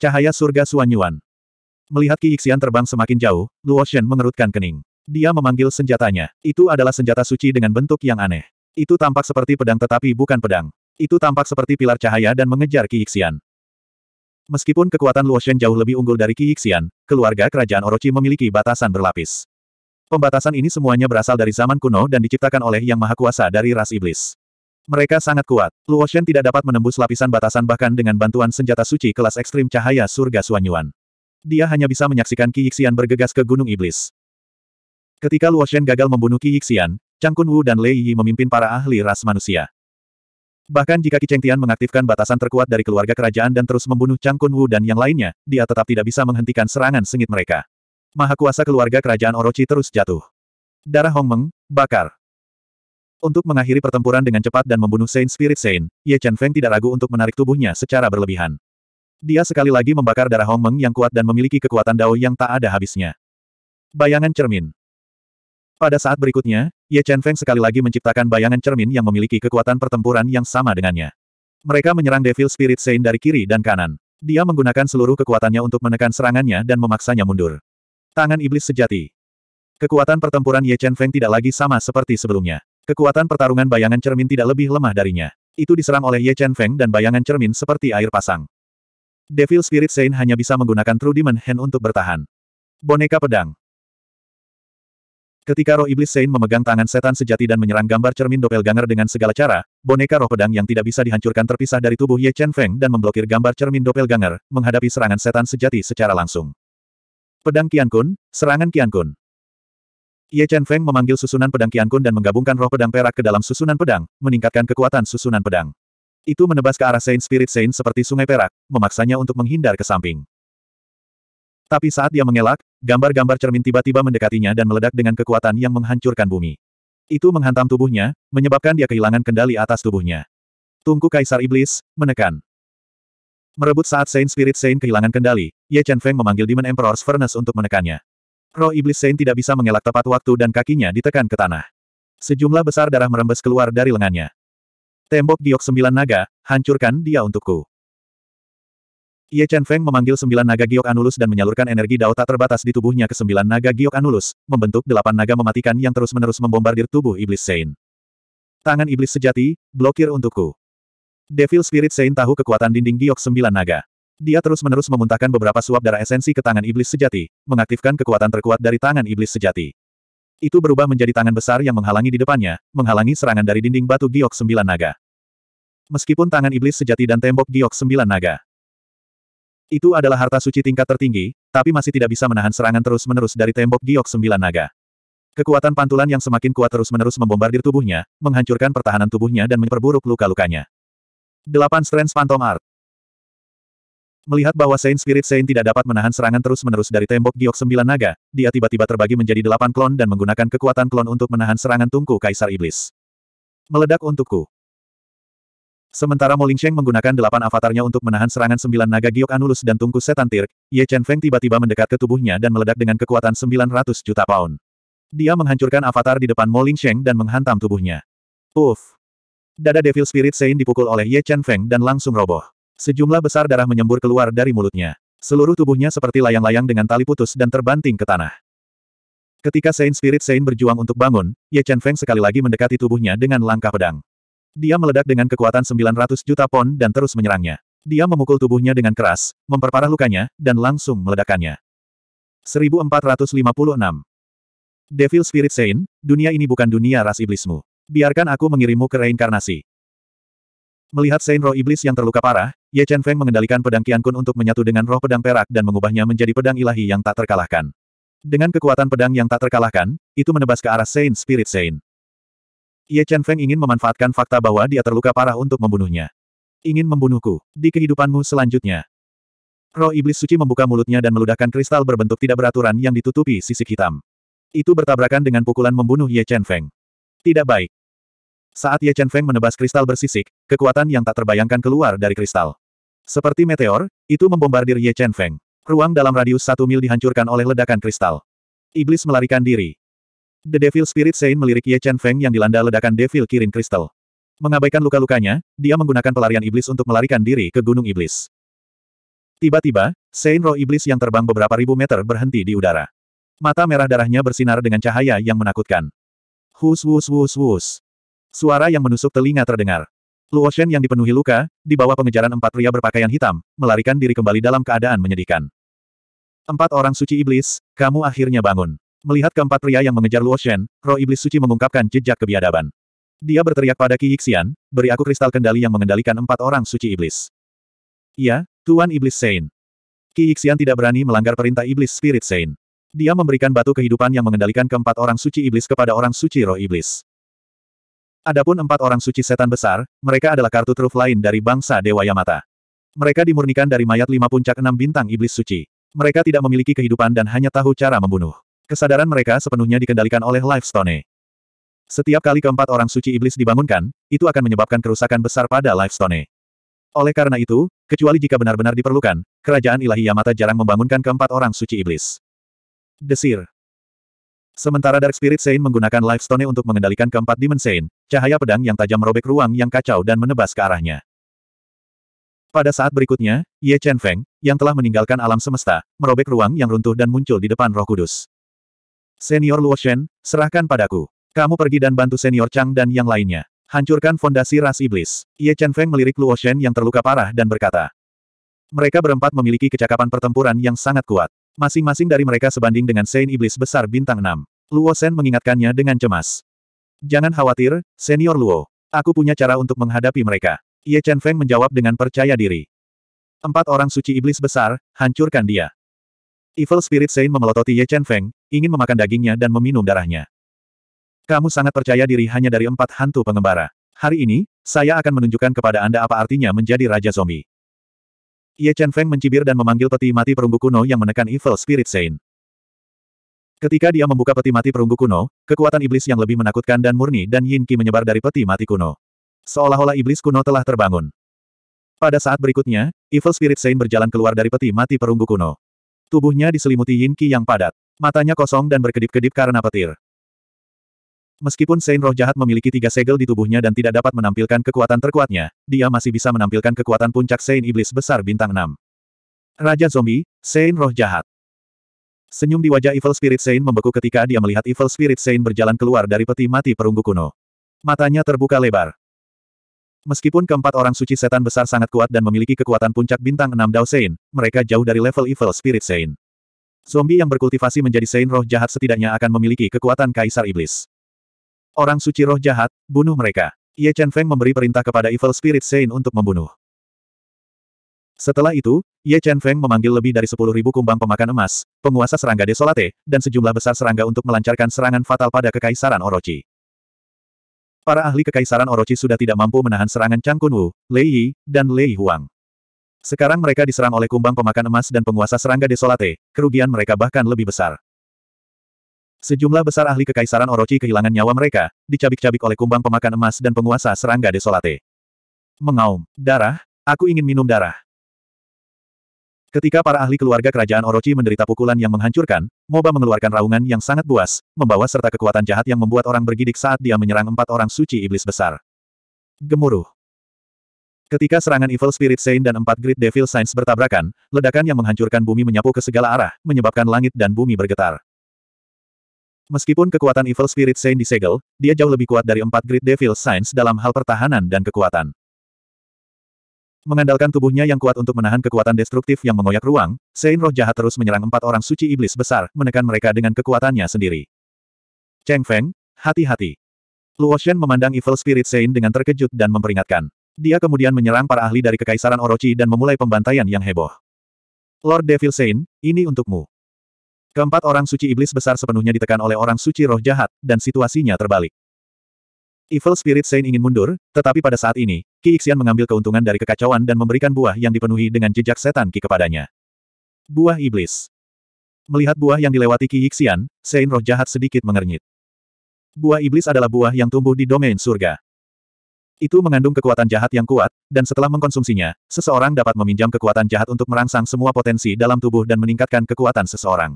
Cahaya surga Suan Yuan. Melihat Qi Ixian terbang semakin jauh, Luoshen mengerutkan kening. Dia memanggil senjatanya. Itu adalah senjata suci dengan bentuk yang aneh. Itu tampak seperti pedang tetapi bukan pedang. Itu tampak seperti pilar cahaya dan mengejar Qi Yixian. Meskipun kekuatan Luoshen jauh lebih unggul dari Qi Yixian, keluarga kerajaan Orochi memiliki batasan berlapis. Pembatasan ini semuanya berasal dari zaman kuno dan diciptakan oleh Yang Maha Kuasa dari ras iblis. Mereka sangat kuat. Luoshen tidak dapat menembus lapisan batasan bahkan dengan bantuan senjata suci kelas ekstrim cahaya surga Suanyuan. Dia hanya bisa menyaksikan Qi Yixian bergegas ke Gunung Iblis. Ketika Luoshen gagal membunuh Qi Yixian, Chang Kunwu dan Lei Yi memimpin para ahli ras manusia. Bahkan jika Qi Tian mengaktifkan batasan terkuat dari keluarga kerajaan dan terus membunuh Chang Kunwu dan yang lainnya, dia tetap tidak bisa menghentikan serangan sengit mereka. Maha kuasa keluarga kerajaan Orochi terus jatuh. Darah Hong Meng, bakar. Untuk mengakhiri pertempuran dengan cepat dan membunuh Saint Spirit Saint, Ye Chen Feng tidak ragu untuk menarik tubuhnya secara berlebihan. Dia sekali lagi membakar darah Hong Meng yang kuat dan memiliki kekuatan dao yang tak ada habisnya. Bayangan cermin. Pada saat berikutnya, Ye Chen Feng sekali lagi menciptakan bayangan cermin yang memiliki kekuatan pertempuran yang sama dengannya. Mereka menyerang Devil Spirit Saint dari kiri dan kanan. Dia menggunakan seluruh kekuatannya untuk menekan serangannya dan memaksanya mundur. Tangan Iblis Sejati Kekuatan pertempuran Ye Chen Feng tidak lagi sama seperti sebelumnya. Kekuatan pertarungan bayangan cermin tidak lebih lemah darinya. Itu diserang oleh Ye Chen Feng dan bayangan cermin seperti air pasang. Devil Spirit Saint hanya bisa menggunakan True Demon Hand untuk bertahan. Boneka pedang. Ketika roh iblis Sein memegang tangan setan sejati dan menyerang gambar cermin doppelganger dengan segala cara, boneka roh pedang yang tidak bisa dihancurkan terpisah dari tubuh Ye Chen Feng dan memblokir gambar cermin doppelganger, menghadapi serangan setan sejati secara langsung. Pedang Kian Kun, serangan Kian Kun. Ye Chen Feng memanggil susunan pedang Kian Kun dan menggabungkan roh pedang perak ke dalam susunan pedang, meningkatkan kekuatan susunan pedang. Itu menebas ke arah Sein Spirit Sein seperti sungai perak, memaksanya untuk menghindar ke samping. Tapi saat dia mengelak, gambar-gambar cermin tiba-tiba mendekatinya dan meledak dengan kekuatan yang menghancurkan bumi. Itu menghantam tubuhnya, menyebabkan dia kehilangan kendali atas tubuhnya. Tungku Kaisar Iblis, menekan. Merebut saat Saint Spirit Saint kehilangan kendali, Ye Chen Feng memanggil Demon Emperor's Furnace untuk menekannya. Roh Iblis Saint tidak bisa mengelak tepat waktu dan kakinya ditekan ke tanah. Sejumlah besar darah merembes keluar dari lengannya. Tembok giok sembilan naga, hancurkan dia untukku. Ye Chen Feng memanggil sembilan naga giok anulus dan menyalurkan energi dao tak terbatas di tubuhnya ke sembilan naga giok anulus, membentuk delapan naga mematikan yang terus-menerus membombardir tubuh iblis Sein. Tangan iblis sejati, blokir untukku. Devil Spirit Sein tahu kekuatan dinding giok sembilan naga. Dia terus-menerus memuntahkan beberapa suap darah esensi ke tangan iblis sejati, mengaktifkan kekuatan terkuat dari tangan iblis sejati. Itu berubah menjadi tangan besar yang menghalangi di depannya, menghalangi serangan dari dinding batu giok sembilan naga. Meskipun tangan iblis sejati dan tembok giok sembilan naga itu adalah harta suci tingkat tertinggi, tapi masih tidak bisa menahan serangan terus-menerus dari tembok giok sembilan naga. Kekuatan pantulan yang semakin kuat terus-menerus membombardir tubuhnya, menghancurkan pertahanan tubuhnya dan memperburuk luka-lukanya. 8 Strength Phantom Art Melihat bahwa Saint Spirit Saint tidak dapat menahan serangan terus-menerus dari tembok giok sembilan naga, dia tiba-tiba terbagi menjadi delapan klon dan menggunakan kekuatan klon untuk menahan serangan tungku Kaisar Iblis. Meledak untukku. Sementara Moling Sheng menggunakan delapan avatarnya untuk menahan serangan sembilan naga giok anulus dan tungku setan tir, Ye Chen Feng tiba-tiba mendekat ke tubuhnya dan meledak dengan kekuatan sembilan ratus juta pound. Dia menghancurkan avatar di depan Moling Sheng dan menghantam tubuhnya. Uff! Dada Devil Spirit Sein dipukul oleh Ye Chen Feng dan langsung roboh. Sejumlah besar darah menyembur keluar dari mulutnya. Seluruh tubuhnya seperti layang-layang dengan tali putus dan terbanting ke tanah. Ketika Sein Spirit Sein berjuang untuk bangun, Ye Chen Feng sekali lagi mendekati tubuhnya dengan langkah pedang. Dia meledak dengan kekuatan 900 juta pon dan terus menyerangnya. Dia memukul tubuhnya dengan keras, memperparah lukanya, dan langsung meledakannya. 1456 Devil Spirit Saint, dunia ini bukan dunia ras iblismu. Biarkan aku mengirimmu ke reinkarnasi. Melihat Saint roh iblis yang terluka parah, Ye Chen Feng mengendalikan pedang Qian Kun untuk menyatu dengan roh pedang perak dan mengubahnya menjadi pedang ilahi yang tak terkalahkan. Dengan kekuatan pedang yang tak terkalahkan, itu menebas ke arah Saint Spirit Saint. Ye Chen Feng ingin memanfaatkan fakta bahwa dia terluka parah untuk membunuhnya. Ingin membunuhku, di kehidupanmu selanjutnya. Roh iblis suci membuka mulutnya dan meludahkan kristal berbentuk tidak beraturan yang ditutupi sisik hitam. Itu bertabrakan dengan pukulan membunuh Ye Chen Feng. Tidak baik. Saat Ye Chen Feng menebas kristal bersisik, kekuatan yang tak terbayangkan keluar dari kristal. Seperti meteor, itu membombardir Ye Chen Feng. Ruang dalam radius satu mil dihancurkan oleh ledakan kristal. Iblis melarikan diri. The Devil Spirit Saint melirik Ye Chen Feng yang dilanda ledakan Devil Kirin Crystal. Mengabaikan luka-lukanya, dia menggunakan pelarian iblis untuk melarikan diri ke Gunung Iblis. Tiba-tiba, Saint Roh Iblis yang terbang beberapa ribu meter berhenti di udara. Mata merah darahnya bersinar dengan cahaya yang menakutkan. Hus wus wus wus. Suara yang menusuk telinga terdengar. Luo Shen yang dipenuhi luka, di bawah pengejaran empat pria berpakaian hitam, melarikan diri kembali dalam keadaan menyedihkan. Empat orang suci iblis, kamu akhirnya bangun. Melihat keempat pria yang mengejar Luo Shen, roh iblis suci mengungkapkan jejak kebiadaban. Dia berteriak pada Qi Yixian, beri aku kristal kendali yang mengendalikan empat orang suci iblis. Iya, Tuan Iblis Sein. Qi Yixian tidak berani melanggar perintah iblis Spirit Sein. Dia memberikan batu kehidupan yang mengendalikan keempat orang suci iblis kepada orang suci roh iblis. Adapun empat orang suci setan besar, mereka adalah kartu truf lain dari bangsa Dewa Yamata. Mereka dimurnikan dari mayat lima puncak enam bintang iblis suci. Mereka tidak memiliki kehidupan dan hanya tahu cara membunuh. Kesadaran mereka sepenuhnya dikendalikan oleh Lifestone. Setiap kali keempat orang suci iblis dibangunkan, itu akan menyebabkan kerusakan besar pada Lifestone. Oleh karena itu, kecuali jika benar-benar diperlukan, kerajaan ilahi Yamata jarang membangunkan keempat orang suci iblis. Desir. Sementara Dark Spirit Saint menggunakan Lifestone untuk mengendalikan keempat Demon Saint, cahaya pedang yang tajam merobek ruang yang kacau dan menebas ke arahnya. Pada saat berikutnya, Ye Chen Feng, yang telah meninggalkan alam semesta, merobek ruang yang runtuh dan muncul di depan roh kudus. Senior Luo Shen, serahkan padaku. Kamu pergi dan bantu senior Chang dan yang lainnya. Hancurkan fondasi ras iblis. Ye Chen Feng melirik Luo Shen yang terluka parah dan berkata. Mereka berempat memiliki kecakapan pertempuran yang sangat kuat. Masing-masing dari mereka sebanding dengan Sein Iblis Besar Bintang 6. Luo Shen mengingatkannya dengan cemas. Jangan khawatir, senior Luo. Aku punya cara untuk menghadapi mereka. Ye Chen Feng menjawab dengan percaya diri. Empat orang suci iblis besar, hancurkan dia. Evil Spirit Saint memelototi Ye Chen Feng, ingin memakan dagingnya dan meminum darahnya. Kamu sangat percaya diri hanya dari empat hantu pengembara. Hari ini, saya akan menunjukkan kepada Anda apa artinya menjadi Raja Zombie. Ye Chen Feng mencibir dan memanggil peti mati perunggu kuno yang menekan Evil Spirit Saint. Ketika dia membuka peti mati perunggu kuno, kekuatan iblis yang lebih menakutkan dan murni dan Yin Qi menyebar dari peti mati kuno. Seolah-olah iblis kuno telah terbangun. Pada saat berikutnya, Evil Spirit Saint berjalan keluar dari peti mati perunggu kuno. Tubuhnya diselimuti yin yang padat. Matanya kosong dan berkedip-kedip karena petir. Meskipun Sein Roh Jahat memiliki tiga segel di tubuhnya dan tidak dapat menampilkan kekuatan terkuatnya, dia masih bisa menampilkan kekuatan puncak Sein Iblis Besar Bintang 6. Raja Zombie, Sein Roh Jahat. Senyum di wajah Evil Spirit Sein membeku ketika dia melihat Evil Spirit Sein berjalan keluar dari peti mati perunggu kuno. Matanya terbuka lebar. Meskipun keempat orang suci setan besar sangat kuat dan memiliki kekuatan puncak bintang enam Dao Sein, mereka jauh dari level Evil Spirit Sein. Zombie yang berkultivasi menjadi Sein roh jahat setidaknya akan memiliki kekuatan Kaisar Iblis. Orang suci roh jahat, bunuh mereka. Ye Chen Feng memberi perintah kepada Evil Spirit Sein untuk membunuh. Setelah itu, Ye Chen Feng memanggil lebih dari 10.000 kumbang pemakan emas, penguasa serangga desolate, dan sejumlah besar serangga untuk melancarkan serangan fatal pada kekaisaran Orochi. Para ahli kekaisaran Orochi sudah tidak mampu menahan serangan Chang Kunwu, Lei Yi, dan Lei Huang. Sekarang mereka diserang oleh kumbang pemakan emas dan penguasa serangga desolate, kerugian mereka bahkan lebih besar. Sejumlah besar ahli kekaisaran Orochi kehilangan nyawa mereka, dicabik-cabik oleh kumbang pemakan emas dan penguasa serangga desolate. Mengaum, darah, aku ingin minum darah. Ketika para ahli keluarga kerajaan Orochi menderita pukulan yang menghancurkan, Moba mengeluarkan raungan yang sangat buas, membawa serta kekuatan jahat yang membuat orang bergidik saat dia menyerang empat orang suci iblis besar. Gemuruh. Ketika serangan Evil Spirit Saint dan empat Great Devil Saints bertabrakan, ledakan yang menghancurkan bumi menyapu ke segala arah, menyebabkan langit dan bumi bergetar. Meskipun kekuatan Evil Spirit Saint disegel, dia jauh lebih kuat dari empat Great Devil Saints dalam hal pertahanan dan kekuatan. Mengandalkan tubuhnya yang kuat untuk menahan kekuatan destruktif yang mengoyak ruang, Sein roh jahat terus menyerang empat orang suci iblis besar, menekan mereka dengan kekuatannya sendiri. Cheng Feng, hati-hati. Luo Shen memandang Evil Spirit Sein dengan terkejut dan memperingatkan. Dia kemudian menyerang para ahli dari Kekaisaran Orochi dan memulai pembantaian yang heboh. Lord Devil Sein, ini untukmu. Keempat orang suci iblis besar sepenuhnya ditekan oleh orang suci roh jahat, dan situasinya terbalik. Evil Spirit Sein ingin mundur, tetapi pada saat ini, Ki Ixian mengambil keuntungan dari kekacauan dan memberikan buah yang dipenuhi dengan jejak setan Ki kepadanya. Buah Iblis Melihat buah yang dilewati Ki Ixian, Sein roh jahat sedikit mengernyit. Buah Iblis adalah buah yang tumbuh di domain surga. Itu mengandung kekuatan jahat yang kuat, dan setelah mengkonsumsinya, seseorang dapat meminjam kekuatan jahat untuk merangsang semua potensi dalam tubuh dan meningkatkan kekuatan seseorang.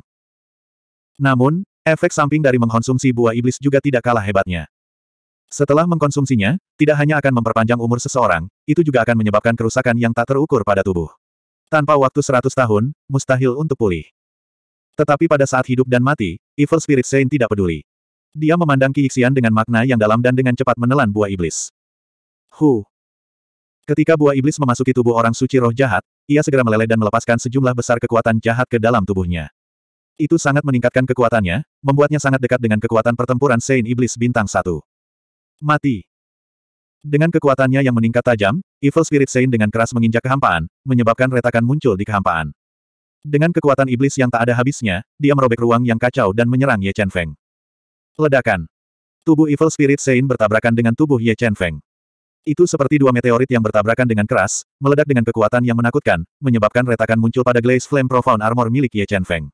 Namun, efek samping dari mengkonsumsi buah iblis juga tidak kalah hebatnya. Setelah mengkonsumsinya, tidak hanya akan memperpanjang umur seseorang, itu juga akan menyebabkan kerusakan yang tak terukur pada tubuh. Tanpa waktu seratus tahun, mustahil untuk pulih. Tetapi pada saat hidup dan mati, Evil Spirit Saint tidak peduli. Dia memandang Qixian dengan makna yang dalam dan dengan cepat menelan buah iblis. Hu. Ketika buah iblis memasuki tubuh orang suci roh jahat, ia segera meleleh dan melepaskan sejumlah besar kekuatan jahat ke dalam tubuhnya. Itu sangat meningkatkan kekuatannya, membuatnya sangat dekat dengan kekuatan pertempuran Saint Iblis bintang 1. Mati. Dengan kekuatannya yang meningkat tajam, Evil Spirit Saint dengan keras menginjak kehampaan, menyebabkan retakan muncul di kehampaan. Dengan kekuatan iblis yang tak ada habisnya, dia merobek ruang yang kacau dan menyerang Ye Chen Feng. Ledakan. Tubuh Evil Spirit Saint bertabrakan dengan tubuh Ye Chen Feng. Itu seperti dua meteorit yang bertabrakan dengan keras, meledak dengan kekuatan yang menakutkan, menyebabkan retakan muncul pada Glaze Flame Profound Armor milik Ye Chen Feng.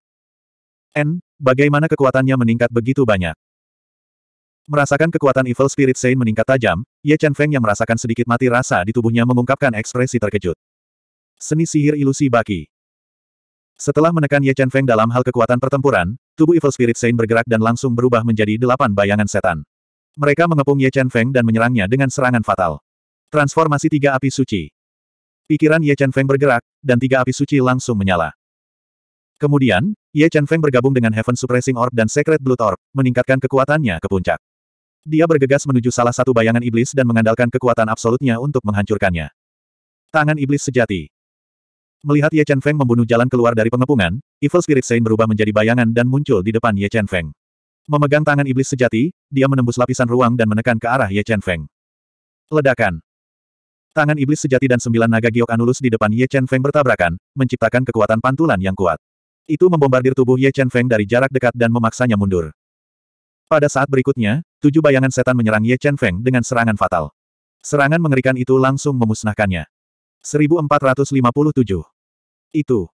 N, bagaimana kekuatannya meningkat begitu banyak? Merasakan kekuatan Evil Spirit Saint meningkat tajam, Ye Chen Feng yang merasakan sedikit mati rasa di tubuhnya mengungkapkan ekspresi terkejut. Seni sihir ilusi baki. Setelah menekan Ye Chen Feng dalam hal kekuatan pertempuran, tubuh Evil Spirit Saint bergerak dan langsung berubah menjadi delapan bayangan setan. Mereka mengepung Ye Chen Feng dan menyerangnya dengan serangan fatal. Transformasi tiga api suci. Pikiran Ye Chen Feng bergerak, dan tiga api suci langsung menyala. Kemudian, Ye Chen Feng bergabung dengan Heaven Suppressing Orb dan Secret Blood Orb, meningkatkan kekuatannya ke puncak. Dia bergegas menuju salah satu bayangan iblis dan mengandalkan kekuatan absolutnya untuk menghancurkannya. Tangan iblis sejati. Melihat Ye Chen Feng membunuh jalan keluar dari pengepungan, Evil Spirit Saint berubah menjadi bayangan dan muncul di depan Ye Chen Feng. Memegang tangan iblis sejati, dia menembus lapisan ruang dan menekan ke arah Ye Chen Feng. Ledakan. Tangan iblis sejati dan sembilan naga giok anulus di depan Ye Chen Feng bertabrakan, menciptakan kekuatan pantulan yang kuat. Itu membombardir tubuh Ye Chen Feng dari jarak dekat dan memaksanya mundur. Pada saat berikutnya, tujuh bayangan setan menyerang Ye Chen Feng dengan serangan fatal. Serangan mengerikan itu langsung memusnahkannya. 1457. Itu.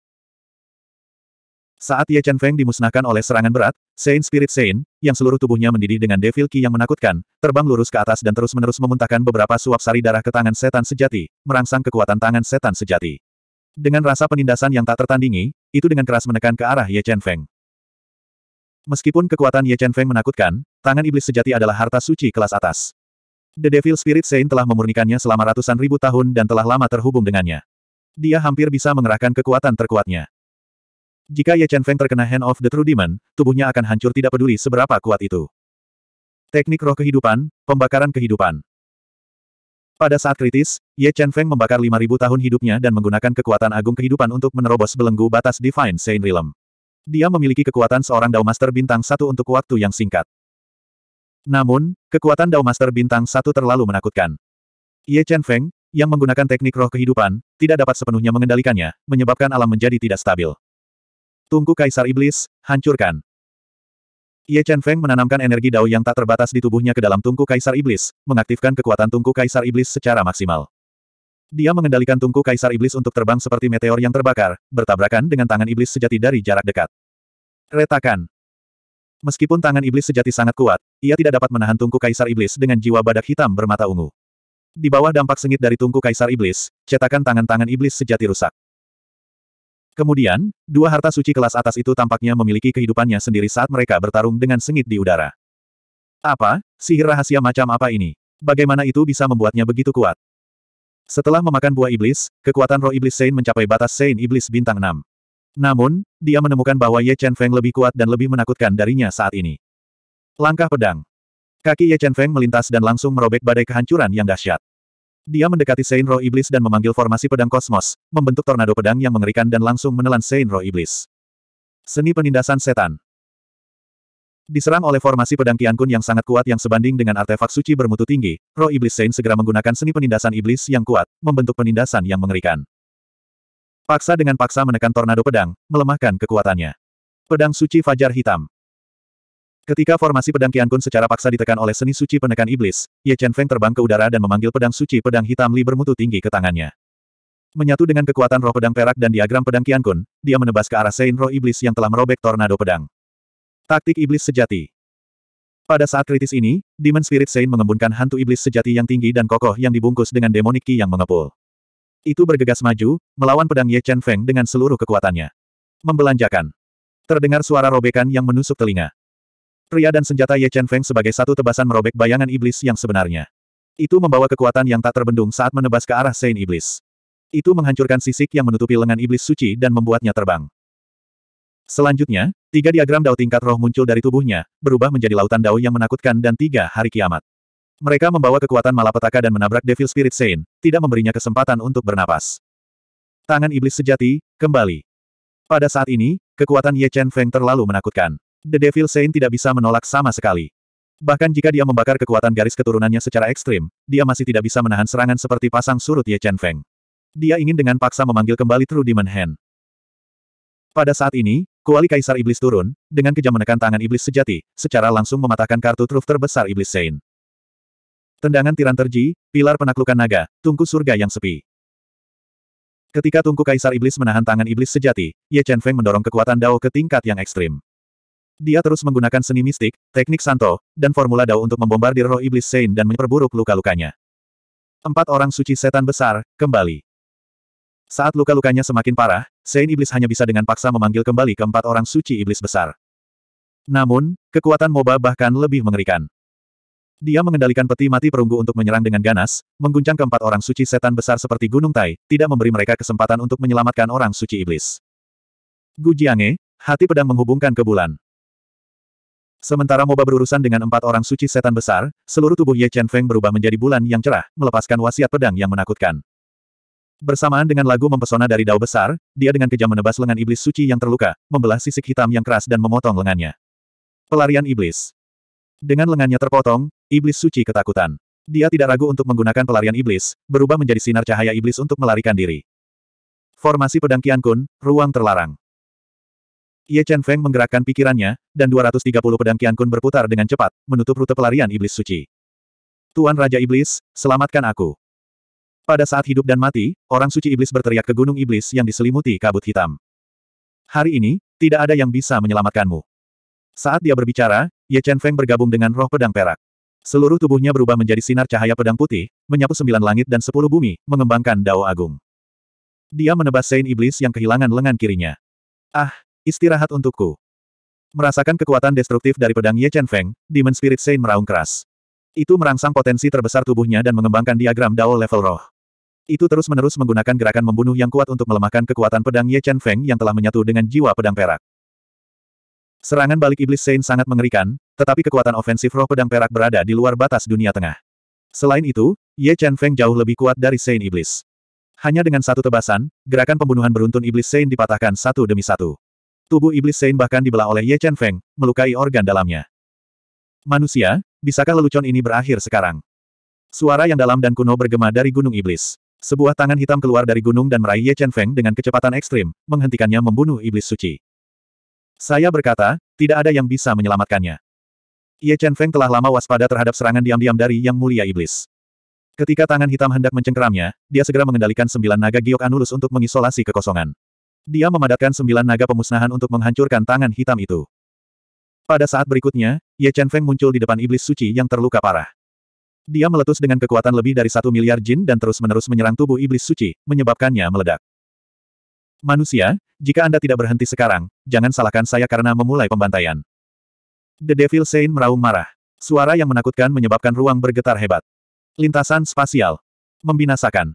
Saat Ye Chen Feng dimusnahkan oleh serangan berat, Saint Spirit Saint, yang seluruh tubuhnya mendidih dengan Devil Ki yang menakutkan, terbang lurus ke atas dan terus-menerus memuntahkan beberapa suap sari darah ke tangan setan sejati, merangsang kekuatan tangan setan sejati. Dengan rasa penindasan yang tak tertandingi, itu dengan keras menekan ke arah Ye Chen Feng. Meskipun kekuatan Ye Chen Feng menakutkan, tangan iblis sejati adalah harta suci kelas atas. The Devil Spirit Saint telah memurnikannya selama ratusan ribu tahun dan telah lama terhubung dengannya. Dia hampir bisa mengerahkan kekuatan terkuatnya. Jika Ye Chen Feng terkena Hand of the True Demon, tubuhnya akan hancur tidak peduli seberapa kuat itu. Teknik roh kehidupan, pembakaran kehidupan. Pada saat kritis, Ye Chen Feng membakar 5.000 tahun hidupnya dan menggunakan kekuatan agung kehidupan untuk menerobos belenggu batas Divine Saint Realm. Dia memiliki kekuatan seorang Dao Master bintang satu untuk waktu yang singkat. Namun, kekuatan Dao Master bintang satu terlalu menakutkan. Ye Chen Feng, yang menggunakan teknik roh kehidupan, tidak dapat sepenuhnya mengendalikannya, menyebabkan alam menjadi tidak stabil. Tungku Kaisar Iblis, hancurkan. Ye Chen Feng menanamkan energi Dao yang tak terbatas di tubuhnya ke dalam tungku Kaisar Iblis, mengaktifkan kekuatan tungku Kaisar Iblis secara maksimal. Dia mengendalikan tungku Kaisar Iblis untuk terbang seperti meteor yang terbakar, bertabrakan dengan tangan iblis sejati dari jarak dekat. Retakan. Meskipun tangan iblis sejati sangat kuat, ia tidak dapat menahan tungku kaisar iblis dengan jiwa badak hitam bermata ungu. Di bawah dampak sengit dari tungku kaisar iblis, cetakan tangan-tangan iblis sejati rusak. Kemudian, dua harta suci kelas atas itu tampaknya memiliki kehidupannya sendiri saat mereka bertarung dengan sengit di udara. Apa? Sihir rahasia macam apa ini? Bagaimana itu bisa membuatnya begitu kuat? Setelah memakan buah iblis, kekuatan roh iblis Sein mencapai batas Sein iblis bintang 6. Namun, dia menemukan bahwa Ye Chen Feng lebih kuat dan lebih menakutkan darinya saat ini. Langkah pedang. Kaki Ye Chen Feng melintas dan langsung merobek badai kehancuran yang dahsyat. Dia mendekati Sein Roh Iblis dan memanggil formasi pedang kosmos, membentuk tornado pedang yang mengerikan dan langsung menelan Sein Roh Iblis. Seni penindasan setan. Diserang oleh formasi pedang Kun yang sangat kuat yang sebanding dengan artefak suci bermutu tinggi, roh iblis Sein segera menggunakan seni penindasan iblis yang kuat, membentuk penindasan yang mengerikan. Paksa dengan paksa menekan tornado pedang, melemahkan kekuatannya. Pedang suci Fajar Hitam. Ketika formasi pedang Kun secara paksa ditekan oleh seni suci penekan iblis, Ye Chen Feng terbang ke udara dan memanggil pedang suci pedang hitam Li bermutu tinggi ke tangannya. Menyatu dengan kekuatan roh pedang perak dan diagram pedang Kun, dia menebas ke arah Sein roh iblis yang telah merobek tornado pedang. Taktik iblis sejati. Pada saat kritis ini, Demon Spirit Sein mengembunkan hantu iblis sejati yang tinggi dan kokoh yang dibungkus dengan demonik ki yang mengepul. Itu bergegas maju, melawan pedang Ye Chen Feng dengan seluruh kekuatannya. Membelanjakan. Terdengar suara robekan yang menusuk telinga. Pria dan senjata Ye Chen Feng sebagai satu tebasan merobek bayangan iblis yang sebenarnya. Itu membawa kekuatan yang tak terbendung saat menebas ke arah Sein Iblis. Itu menghancurkan sisik yang menutupi lengan iblis suci dan membuatnya terbang. Selanjutnya, tiga diagram dao tingkat roh muncul dari tubuhnya, berubah menjadi lautan dao yang menakutkan dan tiga hari kiamat. Mereka membawa kekuatan malapetaka dan menabrak Devil Spirit Saint, tidak memberinya kesempatan untuk bernapas. Tangan iblis sejati, kembali. Pada saat ini, kekuatan Ye Chen Feng terlalu menakutkan. The Devil Saint tidak bisa menolak sama sekali. Bahkan jika dia membakar kekuatan garis keturunannya secara ekstrim, dia masih tidak bisa menahan serangan seperti pasang surut Ye Chen Feng. Dia ingin dengan paksa memanggil kembali True Demon Hand. Pada saat ini, kuali Kaisar Iblis turun, dengan kejam menekan tangan Iblis sejati, secara langsung mematahkan kartu truf terbesar Iblis Saint. Tendangan tiran terji, pilar penaklukan naga, tungku surga yang sepi. Ketika tungku kaisar iblis menahan tangan iblis sejati, Ye Chen Feng mendorong kekuatan Dao ke tingkat yang ekstrim. Dia terus menggunakan seni mistik, teknik santo, dan formula Dao untuk membombardir roh iblis Sein dan memperburuk luka-lukanya. Empat orang suci setan besar, kembali. Saat luka-lukanya semakin parah, Sein iblis hanya bisa dengan paksa memanggil kembali keempat orang suci iblis besar. Namun, kekuatan MOBA bahkan lebih mengerikan. Dia mengendalikan peti mati perunggu untuk menyerang dengan ganas, mengguncang keempat orang suci setan besar seperti Gunung Tai, tidak memberi mereka kesempatan untuk menyelamatkan orang suci iblis. Gu Jiange, hati pedang menghubungkan ke bulan. Sementara Moba berurusan dengan empat orang suci setan besar, seluruh tubuh Ye Chen Feng berubah menjadi bulan yang cerah, melepaskan wasiat pedang yang menakutkan. Bersamaan dengan lagu mempesona dari dao besar, dia dengan kejam menebas lengan iblis suci yang terluka, membelah sisik hitam yang keras dan memotong lengannya. Pelarian iblis. Dengan lengannya terpotong, iblis suci ketakutan. Dia tidak ragu untuk menggunakan pelarian iblis, berubah menjadi sinar cahaya iblis untuk melarikan diri. Formasi pedang Kian Kun, ruang terlarang. Ye Chen Feng menggerakkan pikirannya, dan 230 pedang Kian Kun berputar dengan cepat, menutup rute pelarian iblis suci. Tuan Raja Iblis, selamatkan aku. Pada saat hidup dan mati, orang suci iblis berteriak ke gunung iblis yang diselimuti kabut hitam. Hari ini, tidak ada yang bisa menyelamatkanmu. Saat dia berbicara, Ye Chen Feng bergabung dengan roh pedang perak. Seluruh tubuhnya berubah menjadi sinar cahaya pedang putih, menyapu sembilan langit dan sepuluh bumi, mengembangkan dao agung. Dia menebas Sein Iblis yang kehilangan lengan kirinya. Ah, istirahat untukku. Merasakan kekuatan destruktif dari pedang Ye Chen Feng, Demon Spirit Sein meraung keras. Itu merangsang potensi terbesar tubuhnya dan mengembangkan diagram dao level roh. Itu terus-menerus menggunakan gerakan membunuh yang kuat untuk melemahkan kekuatan pedang Ye Chen Feng yang telah menyatu dengan jiwa pedang perak. Serangan balik iblis Sein sangat mengerikan, tetapi kekuatan ofensif roh pedang perak berada di luar batas dunia tengah. Selain itu, Ye Chen Feng jauh lebih kuat dari Sein iblis. Hanya dengan satu tebasan, gerakan pembunuhan beruntun iblis Sein dipatahkan satu demi satu. Tubuh iblis Sein bahkan dibelah oleh Ye Chen Feng, melukai organ dalamnya. Manusia, bisakah lelucon ini berakhir sekarang? Suara yang dalam dan kuno bergema dari gunung iblis. Sebuah tangan hitam keluar dari gunung dan meraih Ye Chen Feng dengan kecepatan ekstrim, menghentikannya membunuh iblis suci. Saya berkata, tidak ada yang bisa menyelamatkannya. Ye Chen Feng telah lama waspada terhadap serangan diam-diam dari Yang Mulia Iblis. Ketika tangan hitam hendak mencengkeramnya, dia segera mengendalikan sembilan naga giok anulus untuk mengisolasi kekosongan. Dia memadatkan sembilan naga pemusnahan untuk menghancurkan tangan hitam itu. Pada saat berikutnya, Ye Chen Feng muncul di depan iblis suci yang terluka parah. Dia meletus dengan kekuatan lebih dari satu miliar jin dan terus-menerus menyerang tubuh iblis suci, menyebabkannya meledak. Manusia, jika Anda tidak berhenti sekarang, jangan salahkan saya karena memulai pembantaian. The Devil Saint meraung marah. Suara yang menakutkan menyebabkan ruang bergetar hebat. Lintasan spasial. Membinasakan.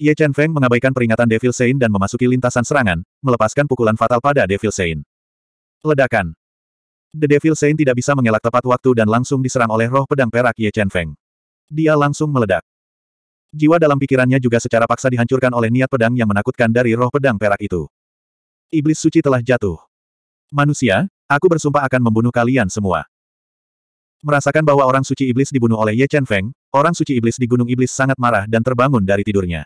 Ye Chen Feng mengabaikan peringatan Devil Saint dan memasuki lintasan serangan, melepaskan pukulan fatal pada Devil Saint. Ledakan. The Devil Saint tidak bisa mengelak tepat waktu dan langsung diserang oleh roh pedang perak Ye Chen Feng. Dia langsung meledak. Jiwa dalam pikirannya juga secara paksa dihancurkan oleh niat pedang yang menakutkan dari roh pedang perak itu. Iblis suci telah jatuh. Manusia, aku bersumpah akan membunuh kalian semua. Merasakan bahwa orang suci iblis dibunuh oleh Ye Chen Feng, orang suci iblis di Gunung Iblis sangat marah dan terbangun dari tidurnya.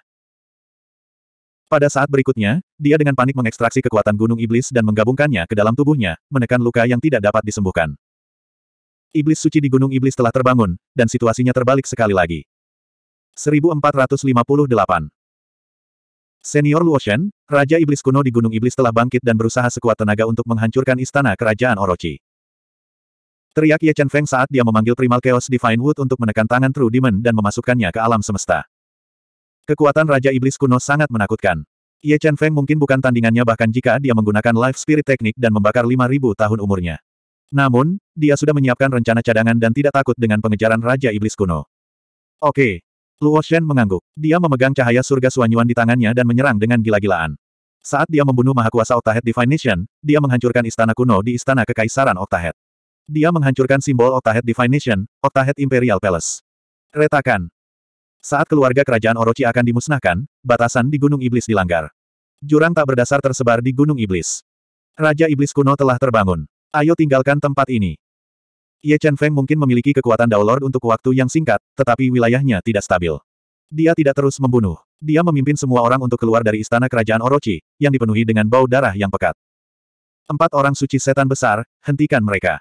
Pada saat berikutnya, dia dengan panik mengekstraksi kekuatan Gunung Iblis dan menggabungkannya ke dalam tubuhnya, menekan luka yang tidak dapat disembuhkan. Iblis suci di Gunung Iblis telah terbangun, dan situasinya terbalik sekali lagi. 1458 Senior Shen, Raja Iblis kuno di Gunung Iblis telah bangkit dan berusaha sekuat tenaga untuk menghancurkan istana kerajaan Orochi. Teriak Ye Chen Feng saat dia memanggil Primal Chaos Divine Wood untuk menekan tangan True Demon dan memasukkannya ke alam semesta. Kekuatan Raja Iblis kuno sangat menakutkan. Ye Chen Feng mungkin bukan tandingannya bahkan jika dia menggunakan Life Spirit Teknik dan membakar 5.000 tahun umurnya. Namun, dia sudah menyiapkan rencana cadangan dan tidak takut dengan pengejaran Raja Iblis kuno. Oke, Luo Shen mengangguk. Dia memegang cahaya surga Suanyuan di tangannya dan menyerang dengan gila-gilaan. Saat dia membunuh Mahakuasa Octahead Nation, dia menghancurkan istana kuno di istana kekaisaran Octahead. Dia menghancurkan simbol Octahead Nation, Octahead Imperial Palace. Retakan. Saat keluarga kerajaan Orochi akan dimusnahkan, batasan di Gunung Iblis dilanggar. Jurang tak berdasar tersebar di Gunung Iblis. Raja Iblis kuno telah terbangun. Ayo tinggalkan tempat ini. Ye Chen Feng mungkin memiliki kekuatan Dao Lord untuk waktu yang singkat, tetapi wilayahnya tidak stabil. Dia tidak terus membunuh. Dia memimpin semua orang untuk keluar dari istana kerajaan Orochi, yang dipenuhi dengan bau darah yang pekat. Empat orang suci setan besar, hentikan mereka.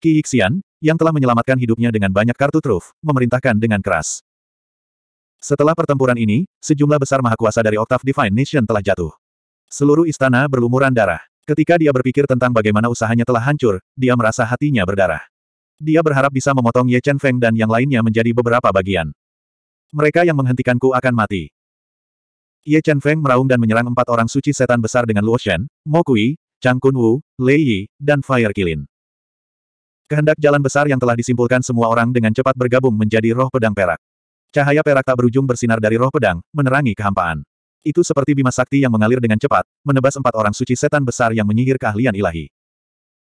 Qi Yixian, yang telah menyelamatkan hidupnya dengan banyak kartu truf, memerintahkan dengan keras. Setelah pertempuran ini, sejumlah besar mahakuasa dari Octave Divine Nation telah jatuh. Seluruh istana berlumuran darah. Ketika dia berpikir tentang bagaimana usahanya telah hancur, dia merasa hatinya berdarah. Dia berharap bisa memotong Ye Chen Feng dan yang lainnya menjadi beberapa bagian. Mereka yang menghentikanku akan mati. Ye Chen Feng meraung dan menyerang empat orang suci setan besar dengan Luo Shen, Mo Kui, Chang Kun Wu, Lei Yi, dan Fire Kilin. Kehendak jalan besar yang telah disimpulkan semua orang dengan cepat bergabung menjadi roh pedang perak. Cahaya perak tak berujung bersinar dari roh pedang, menerangi kehampaan. Itu seperti bima sakti yang mengalir dengan cepat, menebas empat orang suci setan besar yang menyihir keahlian ilahi.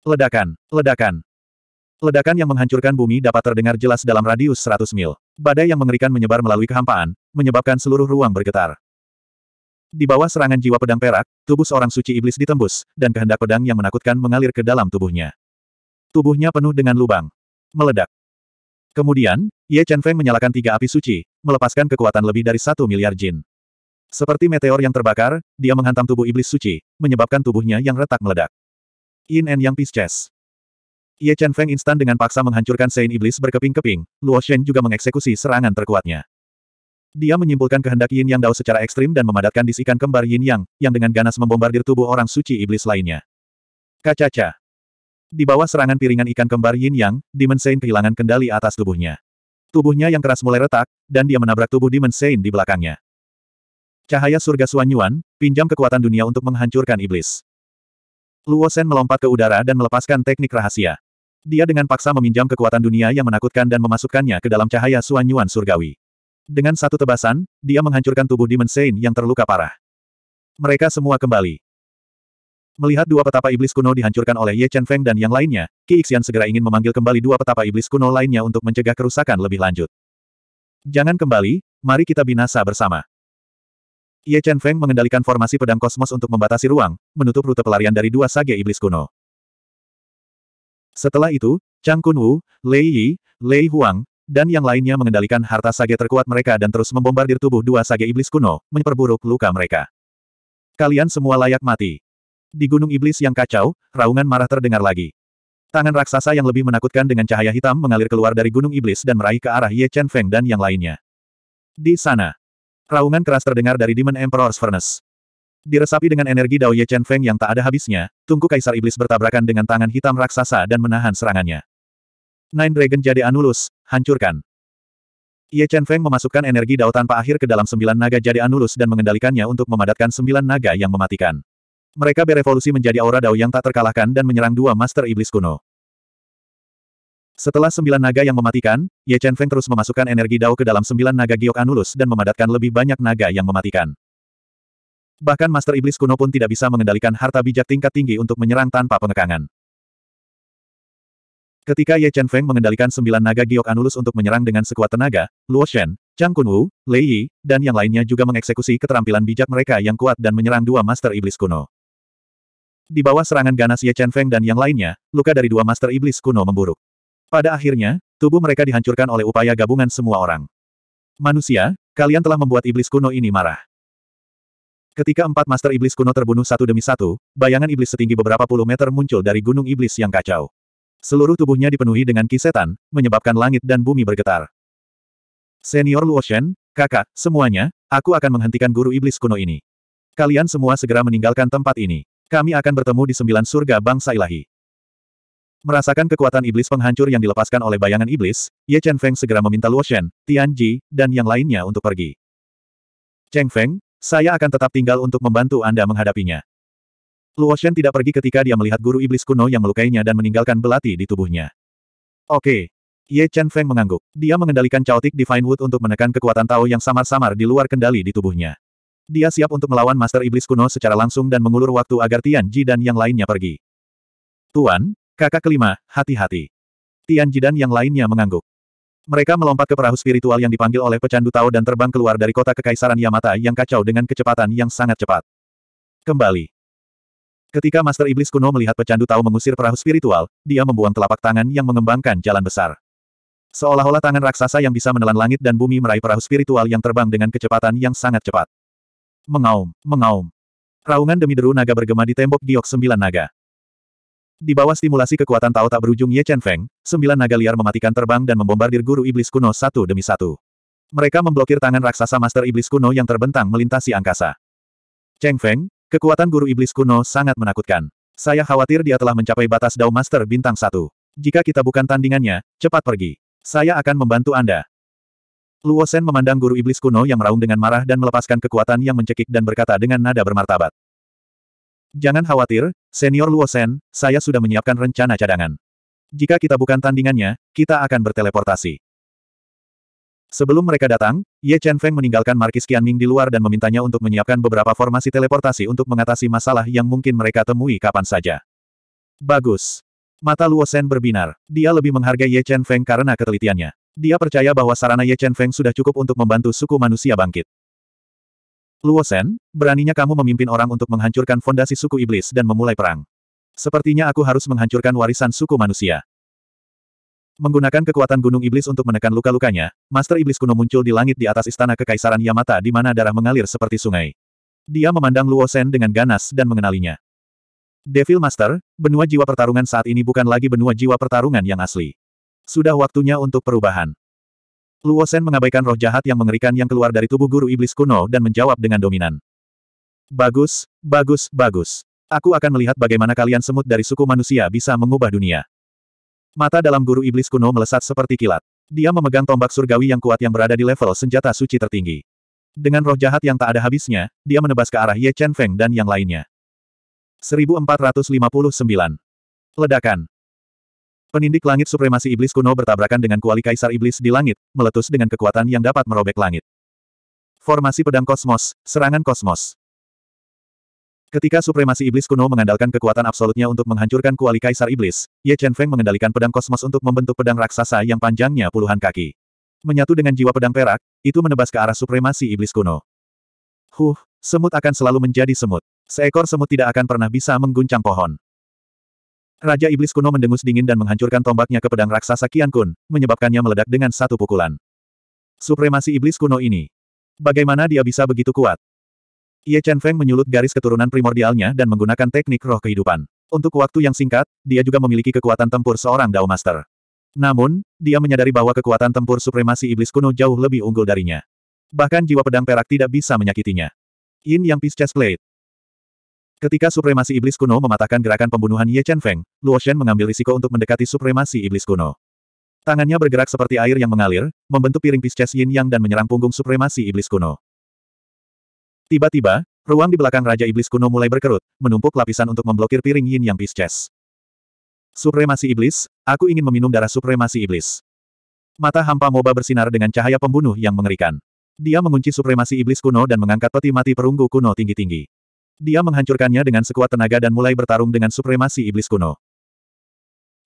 Ledakan, ledakan. Ledakan yang menghancurkan bumi dapat terdengar jelas dalam radius 100 mil. Badai yang mengerikan menyebar melalui kehampaan, menyebabkan seluruh ruang bergetar. Di bawah serangan jiwa pedang perak, tubuh seorang suci iblis ditembus, dan kehendak pedang yang menakutkan mengalir ke dalam tubuhnya. Tubuhnya penuh dengan lubang. Meledak. Kemudian, Ye Chen Feng menyalakan tiga api suci, melepaskan kekuatan lebih dari satu miliar jin. Seperti meteor yang terbakar, dia menghantam tubuh iblis suci, menyebabkan tubuhnya yang retak meledak. Yin and Yang Peace Chess Ye Chen Feng instan dengan paksa menghancurkan Sein Iblis berkeping-keping, Luo Shen juga mengeksekusi serangan terkuatnya. Dia menyimpulkan kehendak Yin Yang Dao secara ekstrim dan memadatkan disikan kembar Yin Yang, yang dengan ganas membombardir tubuh orang suci iblis lainnya. Kacaca. Di bawah serangan piringan ikan kembar Yin Yang, Demon Sein kehilangan kendali atas tubuhnya. Tubuhnya yang keras mulai retak, dan dia menabrak tubuh Demon Sein di belakangnya. Cahaya surga Suanyuan, pinjam kekuatan dunia untuk menghancurkan iblis. Luo melompat ke udara dan melepaskan teknik rahasia. Dia dengan paksa meminjam kekuatan dunia yang menakutkan dan memasukkannya ke dalam cahaya Suanyuan surgawi. Dengan satu tebasan, dia menghancurkan tubuh Demon Saint yang terluka parah. Mereka semua kembali. Melihat dua petapa iblis kuno dihancurkan oleh Ye Chen Feng dan yang lainnya, Ki Xian segera ingin memanggil kembali dua petapa iblis kuno lainnya untuk mencegah kerusakan lebih lanjut. Jangan kembali, mari kita binasa bersama. Ye Chen Feng mengendalikan formasi pedang kosmos untuk membatasi ruang, menutup rute pelarian dari dua sage iblis kuno. Setelah itu, Chang Kun Wu, Lei Yi, Lei Huang, dan yang lainnya mengendalikan harta sage terkuat mereka dan terus membombardir tubuh dua sage iblis kuno, memperburuk luka mereka. Kalian semua layak mati. Di gunung iblis yang kacau, raungan marah terdengar lagi. Tangan raksasa yang lebih menakutkan dengan cahaya hitam mengalir keluar dari gunung iblis dan meraih ke arah Ye Chen Feng dan yang lainnya. Di sana, Raungan keras terdengar dari Demon Emperor's Furnace. Diresapi dengan energi Dao Ye Chen Feng yang tak ada habisnya, tungku Kaisar Iblis bertabrakan dengan tangan hitam raksasa dan menahan serangannya. Nine Dragon Jade Anulus, hancurkan. Ye Chen Feng memasukkan energi Dao tanpa akhir ke dalam sembilan naga Jade Anulus dan mengendalikannya untuk memadatkan sembilan naga yang mematikan. Mereka berevolusi menjadi aura Dao yang tak terkalahkan dan menyerang dua Master Iblis kuno. Setelah sembilan naga yang mematikan, Ye Chen Feng terus memasukkan energi Dao ke dalam sembilan naga giok anulus dan memadatkan lebih banyak naga yang mematikan. Bahkan Master Iblis kuno pun tidak bisa mengendalikan harta bijak tingkat tinggi untuk menyerang tanpa pengekangan. Ketika Ye Chen Feng mengendalikan sembilan naga giok anulus untuk menyerang dengan sekuat tenaga, Luo Shen, Chang Kunwu, Lei Yi, dan yang lainnya juga mengeksekusi keterampilan bijak mereka yang kuat dan menyerang dua Master Iblis kuno. Di bawah serangan ganas Ye Chen Feng dan yang lainnya, luka dari dua Master Iblis kuno memburuk. Pada akhirnya, tubuh mereka dihancurkan oleh upaya gabungan semua orang. Manusia, kalian telah membuat iblis kuno ini marah. Ketika empat master iblis kuno terbunuh satu demi satu, bayangan iblis setinggi beberapa puluh meter muncul dari gunung iblis yang kacau. Seluruh tubuhnya dipenuhi dengan kisetan, menyebabkan langit dan bumi bergetar. Senior Luo Shen, kakak, semuanya, aku akan menghentikan guru iblis kuno ini. Kalian semua segera meninggalkan tempat ini. Kami akan bertemu di sembilan surga bangsa ilahi. Merasakan kekuatan iblis penghancur yang dilepaskan oleh bayangan iblis, Ye Chen Feng segera meminta Luo Shen, Tian Ji, dan yang lainnya untuk pergi. Cheng Feng, saya akan tetap tinggal untuk membantu Anda menghadapinya. Luo Shen tidak pergi ketika dia melihat guru iblis kuno yang melukainya dan meninggalkan belati di tubuhnya. Oke. Ye Chen Feng mengangguk. Dia mengendalikan caotik Divine Wood untuk menekan kekuatan Tao yang samar-samar di luar kendali di tubuhnya. Dia siap untuk melawan Master Iblis kuno secara langsung dan mengulur waktu agar Tian Ji dan yang lainnya pergi. Tuan, Kakak kelima, hati-hati. Tian Jidan yang lainnya mengangguk. Mereka melompat ke perahu spiritual yang dipanggil oleh pecandu Tao dan terbang keluar dari kota Kekaisaran Yamata yang kacau dengan kecepatan yang sangat cepat. Kembali. Ketika Master Iblis kuno melihat pecandu Tao mengusir perahu spiritual, dia membuang telapak tangan yang mengembangkan jalan besar. Seolah-olah tangan raksasa yang bisa menelan langit dan bumi meraih perahu spiritual yang terbang dengan kecepatan yang sangat cepat. Mengaum, mengaum, Raungan demi deru naga bergema di tembok giok sembilan naga. Di bawah stimulasi kekuatan Tao tak berujung Ye Chen Feng, sembilan naga liar mematikan terbang dan membombardir guru iblis kuno satu demi satu. Mereka memblokir tangan raksasa master iblis kuno yang terbentang melintasi angkasa. Cheng Feng, kekuatan guru iblis kuno sangat menakutkan. Saya khawatir dia telah mencapai batas Dao Master bintang satu. Jika kita bukan tandingannya, cepat pergi. Saya akan membantu Anda. Luosen memandang guru iblis kuno yang meraung dengan marah dan melepaskan kekuatan yang mencekik dan berkata dengan nada bermartabat. Jangan khawatir, senior Luosen, saya sudah menyiapkan rencana cadangan. Jika kita bukan tandingannya, kita akan berteleportasi. Sebelum mereka datang, Ye Chen Feng meninggalkan Markis Qianming di luar dan memintanya untuk menyiapkan beberapa formasi teleportasi untuk mengatasi masalah yang mungkin mereka temui kapan saja. Bagus. Mata Luosen berbinar. Dia lebih menghargai Ye Chen Feng karena ketelitiannya. Dia percaya bahwa sarana Ye Chen Feng sudah cukup untuk membantu suku manusia bangkit. Luo Shen, beraninya kamu memimpin orang untuk menghancurkan fondasi suku iblis dan memulai perang. Sepertinya aku harus menghancurkan warisan suku manusia. Menggunakan kekuatan gunung iblis untuk menekan luka-lukanya, Master Iblis kuno muncul di langit di atas istana kekaisaran Yamata di mana darah mengalir seperti sungai. Dia memandang Luo Shen dengan ganas dan mengenalinya. Devil Master, benua jiwa pertarungan saat ini bukan lagi benua jiwa pertarungan yang asli. Sudah waktunya untuk perubahan. Luo Shen mengabaikan roh jahat yang mengerikan yang keluar dari tubuh guru iblis kuno dan menjawab dengan dominan. Bagus, bagus, bagus. Aku akan melihat bagaimana kalian semut dari suku manusia bisa mengubah dunia. Mata dalam guru iblis kuno melesat seperti kilat. Dia memegang tombak surgawi yang kuat yang berada di level senjata suci tertinggi. Dengan roh jahat yang tak ada habisnya, dia menebas ke arah Ye Chen Feng dan yang lainnya. 1459. Ledakan. Penindik langit supremasi iblis kuno bertabrakan dengan kuali kaisar iblis di langit, meletus dengan kekuatan yang dapat merobek langit. Formasi pedang kosmos, serangan kosmos. Ketika supremasi iblis kuno mengandalkan kekuatan absolutnya untuk menghancurkan kuali kaisar iblis, Ye Chen Feng mengendalikan pedang kosmos untuk membentuk pedang raksasa yang panjangnya puluhan kaki. Menyatu dengan jiwa pedang perak, itu menebas ke arah supremasi iblis kuno. Huh, semut akan selalu menjadi semut. Seekor semut tidak akan pernah bisa mengguncang pohon. Raja Iblis kuno mendengus dingin dan menghancurkan tombaknya ke pedang raksasa Kian Kun, menyebabkannya meledak dengan satu pukulan. Supremasi Iblis kuno ini. Bagaimana dia bisa begitu kuat? Ye Chen Feng menyulut garis keturunan primordialnya dan menggunakan teknik roh kehidupan. Untuk waktu yang singkat, dia juga memiliki kekuatan tempur seorang Dao Master. Namun, dia menyadari bahwa kekuatan tempur supremasi Iblis kuno jauh lebih unggul darinya. Bahkan jiwa pedang perak tidak bisa menyakitinya. Yin Yang Pisces Plate Ketika supremasi iblis kuno mematahkan gerakan pembunuhan Ye Chen Feng, Luo Shen mengambil risiko untuk mendekati supremasi iblis kuno. Tangannya bergerak seperti air yang mengalir, membentuk piring pisces yin yang dan menyerang punggung supremasi iblis kuno. Tiba-tiba, ruang di belakang Raja Iblis kuno mulai berkerut, menumpuk lapisan untuk memblokir piring yin yang pisces. Supremasi iblis, aku ingin meminum darah supremasi iblis. Mata hampa moba bersinar dengan cahaya pembunuh yang mengerikan. Dia mengunci supremasi iblis kuno dan mengangkat peti mati perunggu kuno tinggi-tinggi. Dia menghancurkannya dengan sekuat tenaga dan mulai bertarung dengan supremasi iblis kuno.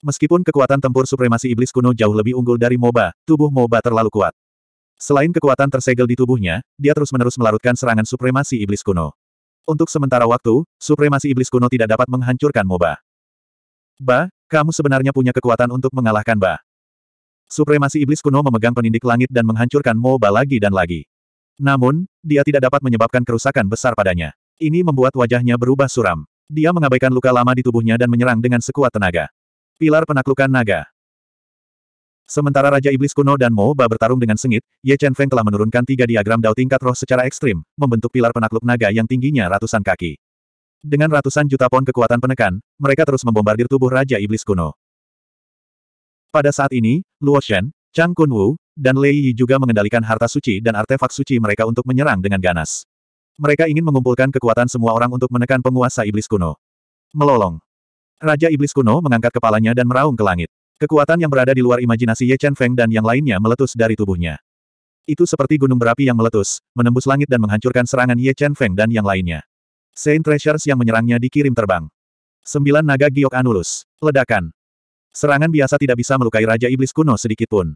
Meskipun kekuatan tempur supremasi iblis kuno jauh lebih unggul dari MOBA, tubuh MOBA terlalu kuat. Selain kekuatan tersegel di tubuhnya, dia terus-menerus melarutkan serangan supremasi iblis kuno. Untuk sementara waktu, supremasi iblis kuno tidak dapat menghancurkan MOBA. Ba, kamu sebenarnya punya kekuatan untuk mengalahkan Ba. Supremasi iblis kuno memegang penindik langit dan menghancurkan MOBA lagi dan lagi. Namun, dia tidak dapat menyebabkan kerusakan besar padanya. Ini membuat wajahnya berubah suram. Dia mengabaikan luka lama di tubuhnya dan menyerang dengan sekuat tenaga. Pilar penaklukan naga. Sementara Raja Iblis kuno dan Mo Ba bertarung dengan sengit, Ye Chen Feng telah menurunkan tiga diagram dao tingkat roh secara ekstrim, membentuk pilar penakluk naga yang tingginya ratusan kaki. Dengan ratusan juta pon kekuatan penekan, mereka terus membombardir tubuh Raja Iblis kuno. Pada saat ini, Luo Shen, Chang Kun Wu, dan Lei Yi juga mengendalikan harta suci dan artefak suci mereka untuk menyerang dengan ganas. Mereka ingin mengumpulkan kekuatan semua orang untuk menekan penguasa iblis kuno. Melolong. Raja iblis kuno mengangkat kepalanya dan meraung ke langit. Kekuatan yang berada di luar imajinasi Ye Chen Feng dan yang lainnya meletus dari tubuhnya. Itu seperti gunung berapi yang meletus, menembus langit dan menghancurkan serangan Ye Chen Feng dan yang lainnya. Saint Treasures yang menyerangnya dikirim terbang. Sembilan naga giok anulus. Ledakan. Serangan biasa tidak bisa melukai Raja Iblis kuno sedikitpun.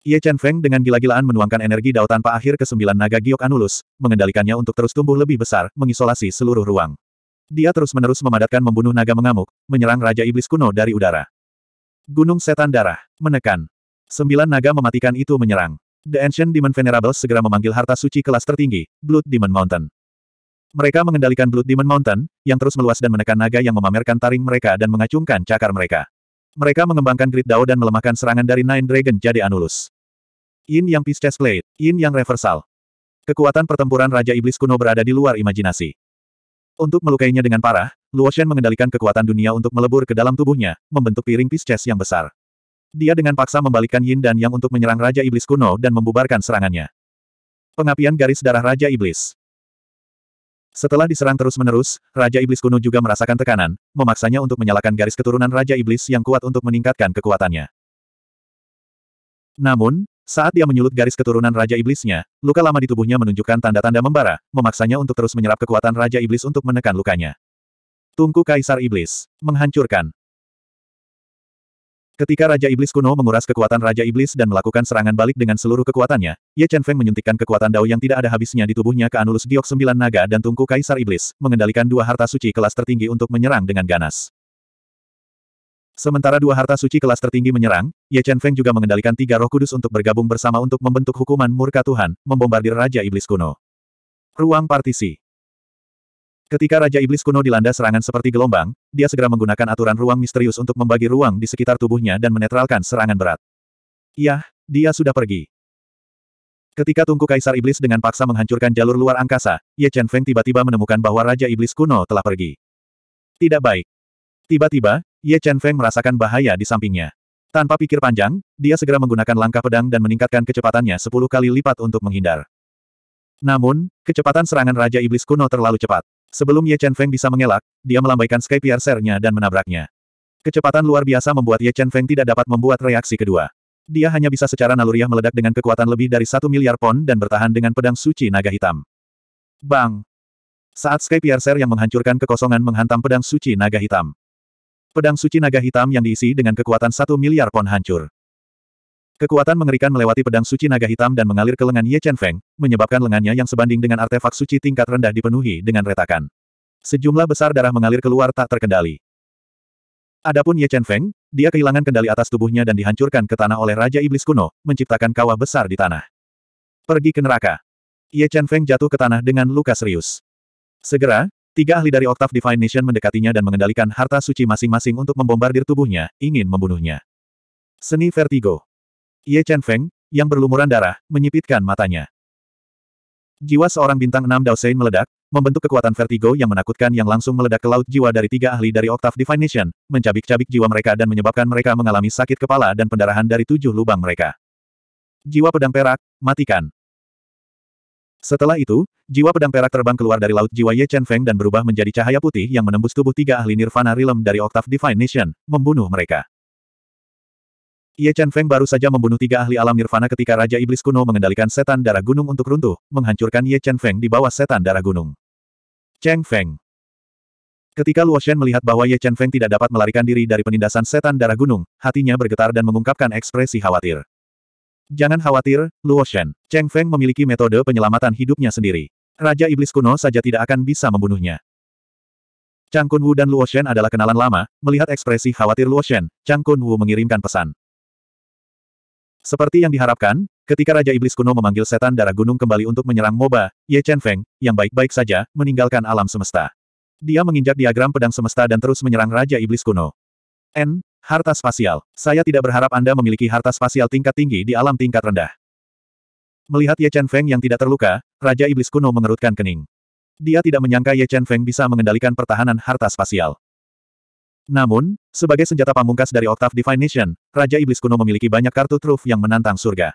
Ye Chen Feng dengan gila-gilaan menuangkan energi Dao tanpa akhir ke sembilan naga giok Anulus, mengendalikannya untuk terus tumbuh lebih besar, mengisolasi seluruh ruang. Dia terus-menerus memadatkan membunuh naga mengamuk, menyerang Raja Iblis kuno dari udara. Gunung Setan Darah, menekan. Sembilan naga mematikan itu menyerang. The Ancient Demon Venerables segera memanggil harta suci kelas tertinggi, Blood Demon Mountain. Mereka mengendalikan Blood Demon Mountain, yang terus meluas dan menekan naga yang memamerkan taring mereka dan mengacungkan cakar mereka. Mereka mengembangkan Grid Dao dan melemahkan serangan dari Nine Dragon jadi Anulus. Yin yang Pisces Blade, Yin yang Reversal. Kekuatan pertempuran Raja Iblis kuno berada di luar imajinasi. Untuk melukainya dengan parah, Luo Shen mengendalikan kekuatan dunia untuk melebur ke dalam tubuhnya, membentuk piring Pisces yang besar. Dia dengan paksa membalikkan Yin dan Yang untuk menyerang Raja Iblis kuno dan membubarkan serangannya. Pengapian garis darah Raja Iblis. Setelah diserang terus-menerus, Raja Iblis kuno juga merasakan tekanan, memaksanya untuk menyalakan garis keturunan Raja Iblis yang kuat untuk meningkatkan kekuatannya. Namun, saat dia menyulut garis keturunan Raja Iblisnya, luka lama di tubuhnya menunjukkan tanda-tanda membara, memaksanya untuk terus menyerap kekuatan Raja Iblis untuk menekan lukanya. Tungku Kaisar Iblis. Menghancurkan. Ketika Raja Iblis kuno menguras kekuatan Raja Iblis dan melakukan serangan balik dengan seluruh kekuatannya, Ye Chen Feng menyuntikkan kekuatan Dao yang tidak ada habisnya di tubuhnya ke Anulus Giok Sembilan Naga dan Tungku Kaisar Iblis, mengendalikan dua harta suci kelas tertinggi untuk menyerang dengan ganas. Sementara dua harta suci kelas tertinggi menyerang, Ye Chen Feng juga mengendalikan tiga roh kudus untuk bergabung bersama untuk membentuk hukuman murka Tuhan, membombardir Raja Iblis kuno. Ruang Partisi Ketika Raja Iblis kuno dilanda serangan seperti gelombang, dia segera menggunakan aturan ruang misterius untuk membagi ruang di sekitar tubuhnya dan menetralkan serangan berat. Yah, dia sudah pergi. Ketika tungku Kaisar Iblis dengan paksa menghancurkan jalur luar angkasa, Ye Chen Feng tiba-tiba menemukan bahwa Raja Iblis kuno telah pergi. Tidak baik. Tiba-tiba, Ye Chen Feng merasakan bahaya di sampingnya. Tanpa pikir panjang, dia segera menggunakan langkah pedang dan meningkatkan kecepatannya 10 kali lipat untuk menghindar. Namun, kecepatan serangan Raja Iblis kuno terlalu cepat. Sebelum Ye Chen Feng bisa mengelak, dia melambaikan Sky Piercer-nya dan menabraknya. Kecepatan luar biasa membuat Ye Chen Feng tidak dapat membuat reaksi kedua. Dia hanya bisa secara naluriah meledak dengan kekuatan lebih dari satu miliar pon dan bertahan dengan pedang suci naga hitam. Bang! Saat Sky Piercer yang menghancurkan kekosongan menghantam pedang suci naga hitam. Pedang suci naga hitam yang diisi dengan kekuatan satu miliar pon hancur. Kekuatan mengerikan melewati pedang suci naga hitam dan mengalir ke lengan Ye Chen Feng, menyebabkan lengannya yang sebanding dengan artefak suci tingkat rendah dipenuhi dengan retakan. Sejumlah besar darah mengalir keluar tak terkendali. Adapun Ye Chen Feng, dia kehilangan kendali atas tubuhnya dan dihancurkan ke tanah oleh Raja Iblis kuno, menciptakan kawah besar di tanah. Pergi ke neraka. Ye Chen Feng jatuh ke tanah dengan luka serius. Segera, tiga ahli dari Octave Divine Nation mendekatinya dan mengendalikan harta suci masing-masing untuk membombardir tubuhnya, ingin membunuhnya. Seni Vertigo Ye Chen Feng, yang berlumuran darah, menyipitkan matanya. Jiwa seorang bintang enam Dao Sein meledak, membentuk kekuatan vertigo yang menakutkan yang langsung meledak ke laut jiwa dari tiga ahli dari Octave Divine Nation, mencabik-cabik jiwa mereka dan menyebabkan mereka mengalami sakit kepala dan pendarahan dari tujuh lubang mereka. Jiwa pedang perak, matikan. Setelah itu, jiwa pedang perak terbang keluar dari laut jiwa Ye Chen Feng dan berubah menjadi cahaya putih yang menembus tubuh tiga ahli nirvana realm dari Octave Divine Nation, membunuh mereka. Ye Chen Feng baru saja membunuh tiga ahli alam nirvana ketika Raja Iblis kuno mengendalikan setan darah gunung untuk runtuh, menghancurkan Ye Chen Feng di bawah setan darah gunung. Cheng Feng Ketika Luo Shen melihat bahwa Ye Chen Feng tidak dapat melarikan diri dari penindasan setan darah gunung, hatinya bergetar dan mengungkapkan ekspresi khawatir. Jangan khawatir, Luo Shen. Cheng Feng memiliki metode penyelamatan hidupnya sendiri. Raja Iblis kuno saja tidak akan bisa membunuhnya. Chang Kun Wu dan Luo Shen adalah kenalan lama, melihat ekspresi khawatir Luo Shen, Chang Kun Wu mengirimkan pesan. Seperti yang diharapkan, ketika Raja Iblis kuno memanggil setan darah gunung kembali untuk menyerang Moba, Ye Chen Feng, yang baik-baik saja, meninggalkan alam semesta. Dia menginjak diagram pedang semesta dan terus menyerang Raja Iblis kuno. N. Harta spasial. Saya tidak berharap Anda memiliki harta spasial tingkat tinggi di alam tingkat rendah. Melihat Ye Chen Feng yang tidak terluka, Raja Iblis kuno mengerutkan kening. Dia tidak menyangka Ye Chen Feng bisa mengendalikan pertahanan harta spasial. Namun, sebagai senjata pamungkas dari Octave Divine Nation, Raja Iblis kuno memiliki banyak kartu truf yang menantang surga.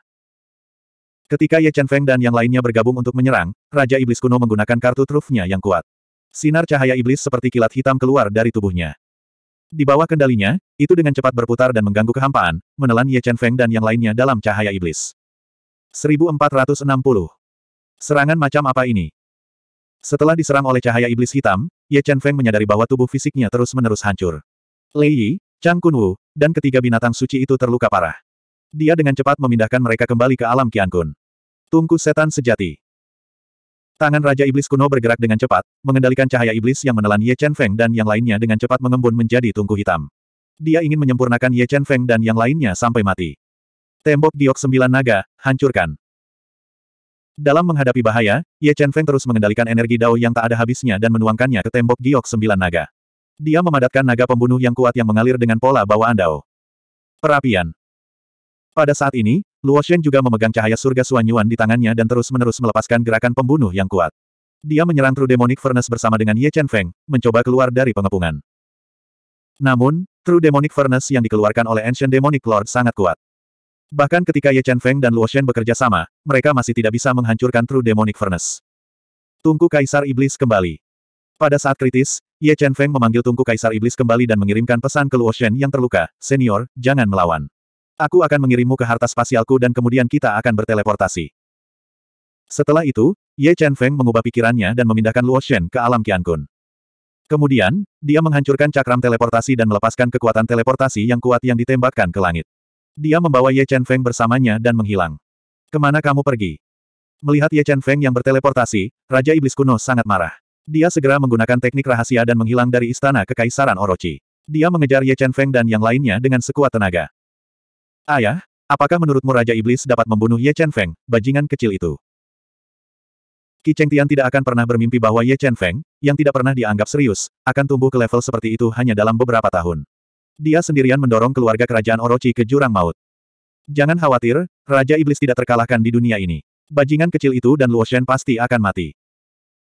Ketika Ye Chen Feng dan yang lainnya bergabung untuk menyerang, Raja Iblis kuno menggunakan kartu trufnya yang kuat. Sinar cahaya iblis seperti kilat hitam keluar dari tubuhnya. Di bawah kendalinya, itu dengan cepat berputar dan mengganggu kehampaan, menelan Ye Chen Feng dan yang lainnya dalam cahaya iblis. 1460. Serangan macam apa ini? Setelah diserang oleh cahaya iblis hitam, Ye Chen Feng menyadari bahwa tubuh fisiknya terus-menerus hancur. Lei Yi, Chang Kun Wu, dan ketiga binatang suci itu terluka parah. Dia dengan cepat memindahkan mereka kembali ke alam Qian Kun. Tungku setan sejati. Tangan Raja Iblis kuno bergerak dengan cepat, mengendalikan cahaya iblis yang menelan Ye Chen Feng dan yang lainnya dengan cepat mengembun menjadi tungku hitam. Dia ingin menyempurnakan Ye Chen Feng dan yang lainnya sampai mati. Tembok giok sembilan naga, hancurkan. Dalam menghadapi bahaya, Ye Chen Feng terus mengendalikan energi Dao yang tak ada habisnya dan menuangkannya ke tembok giok sembilan naga. Dia memadatkan naga pembunuh yang kuat yang mengalir dengan pola bawaan Dao. Perapian. Pada saat ini, Luo Shen juga memegang cahaya surga Suanyuan di tangannya dan terus-menerus melepaskan gerakan pembunuh yang kuat. Dia menyerang True Demonic Furnace bersama dengan Ye Chen Feng, mencoba keluar dari pengepungan. Namun, True Demonic Furnace yang dikeluarkan oleh Ancient Demonic Lord sangat kuat. Bahkan ketika Ye Chen Feng dan Luo Shen bekerja sama, mereka masih tidak bisa menghancurkan True Demonic Furnace. Tungku Kaisar Iblis kembali. Pada saat kritis, Ye Chen Feng memanggil Tungku Kaisar Iblis kembali dan mengirimkan pesan ke Luo Shen yang terluka, Senior, jangan melawan. Aku akan mengirimmu ke harta spasialku dan kemudian kita akan berteleportasi. Setelah itu, Ye Chen Feng mengubah pikirannya dan memindahkan Luo Shen ke alam Qian Kun. Kemudian, dia menghancurkan cakram teleportasi dan melepaskan kekuatan teleportasi yang kuat yang ditembakkan ke langit. Dia membawa Ye Chen Feng bersamanya dan menghilang. Kemana kamu pergi? Melihat Ye Chen Feng yang berteleportasi, Raja Iblis kuno sangat marah. Dia segera menggunakan teknik rahasia dan menghilang dari istana kekaisaran Orochi. Dia mengejar Ye Chen Feng dan yang lainnya dengan sekuat tenaga. Ayah, apakah menurutmu Raja Iblis dapat membunuh Ye Chen Feng, bajingan kecil itu? Qi Cheng Tian tidak akan pernah bermimpi bahwa Ye Chen Feng, yang tidak pernah dianggap serius, akan tumbuh ke level seperti itu hanya dalam beberapa tahun. Dia sendirian mendorong keluarga kerajaan Orochi ke jurang maut. Jangan khawatir, Raja Iblis tidak terkalahkan di dunia ini. Bajingan kecil itu dan Luo Shen pasti akan mati.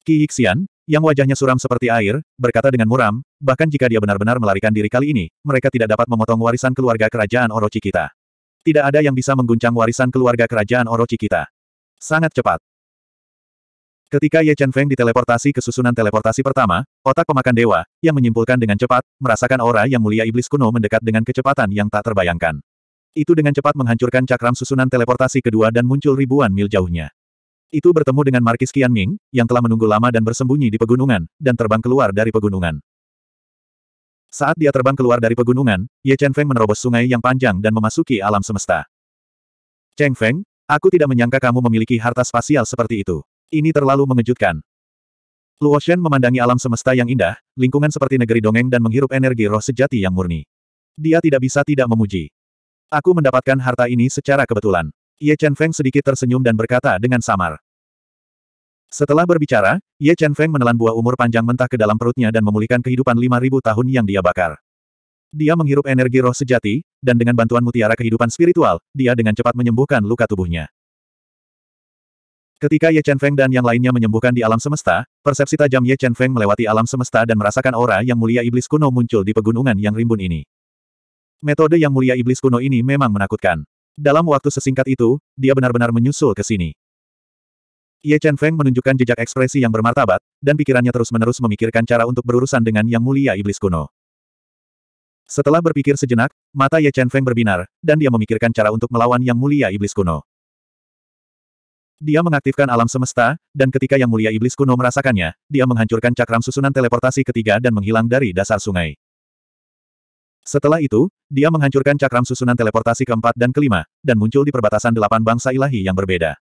Qi Yixian, yang wajahnya suram seperti air, berkata dengan muram, bahkan jika dia benar-benar melarikan diri kali ini, mereka tidak dapat memotong warisan keluarga kerajaan Orochi kita. Tidak ada yang bisa mengguncang warisan keluarga kerajaan Orochi kita. Sangat cepat. Ketika Ye Chen Feng diteleportasi ke susunan teleportasi pertama, otak pemakan dewa, yang menyimpulkan dengan cepat, merasakan aura yang mulia iblis kuno mendekat dengan kecepatan yang tak terbayangkan. Itu dengan cepat menghancurkan cakram susunan teleportasi kedua dan muncul ribuan mil jauhnya. Itu bertemu dengan Markis Kian Ming, yang telah menunggu lama dan bersembunyi di pegunungan, dan terbang keluar dari pegunungan. Saat dia terbang keluar dari pegunungan, Ye Chen Feng menerobos sungai yang panjang dan memasuki alam semesta. Cheng Feng, aku tidak menyangka kamu memiliki harta spasial seperti itu. Ini terlalu mengejutkan. Luo Shen memandangi alam semesta yang indah, lingkungan seperti negeri dongeng dan menghirup energi roh sejati yang murni. Dia tidak bisa tidak memuji. Aku mendapatkan harta ini secara kebetulan. Ye Chen Feng sedikit tersenyum dan berkata dengan samar. Setelah berbicara, Ye Chen Feng menelan buah umur panjang mentah ke dalam perutnya dan memulihkan kehidupan 5.000 tahun yang dia bakar. Dia menghirup energi roh sejati, dan dengan bantuan mutiara kehidupan spiritual, dia dengan cepat menyembuhkan luka tubuhnya. Ketika Ye Chen Feng dan yang lainnya menyembuhkan di alam semesta, persepsi tajam Ye Chen Feng melewati alam semesta dan merasakan aura yang mulia iblis kuno muncul di pegunungan yang rimbun ini. Metode yang mulia iblis kuno ini memang menakutkan. Dalam waktu sesingkat itu, dia benar-benar menyusul ke sini. Ye Chen Feng menunjukkan jejak ekspresi yang bermartabat, dan pikirannya terus-menerus memikirkan cara untuk berurusan dengan yang mulia iblis kuno. Setelah berpikir sejenak, mata Ye Chen Feng berbinar, dan dia memikirkan cara untuk melawan yang mulia iblis kuno. Dia mengaktifkan alam semesta, dan ketika Yang Mulia Iblis kuno merasakannya, dia menghancurkan cakram susunan teleportasi ketiga dan menghilang dari dasar sungai. Setelah itu, dia menghancurkan cakram susunan teleportasi keempat dan kelima, dan muncul di perbatasan delapan bangsa ilahi yang berbeda.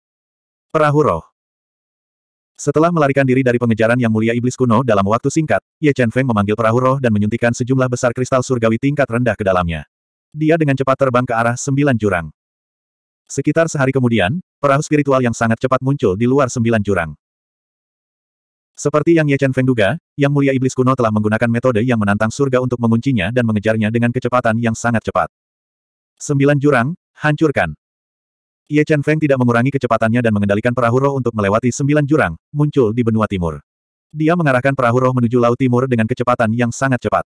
Perahu Roh Setelah melarikan diri dari pengejaran Yang Mulia Iblis kuno dalam waktu singkat, Ye Chen Feng memanggil perahu roh dan menyuntikkan sejumlah besar kristal surgawi tingkat rendah ke dalamnya. Dia dengan cepat terbang ke arah sembilan jurang. Sekitar sehari kemudian, perahu spiritual yang sangat cepat muncul di luar sembilan jurang. Seperti yang Ye Chen Feng duga, Yang Mulia Iblis kuno telah menggunakan metode yang menantang surga untuk menguncinya dan mengejarnya dengan kecepatan yang sangat cepat. Sembilan jurang, hancurkan. Ye Chen Feng tidak mengurangi kecepatannya dan mengendalikan perahu roh untuk melewati sembilan jurang, muncul di benua timur. Dia mengarahkan perahu roh menuju laut timur dengan kecepatan yang sangat cepat.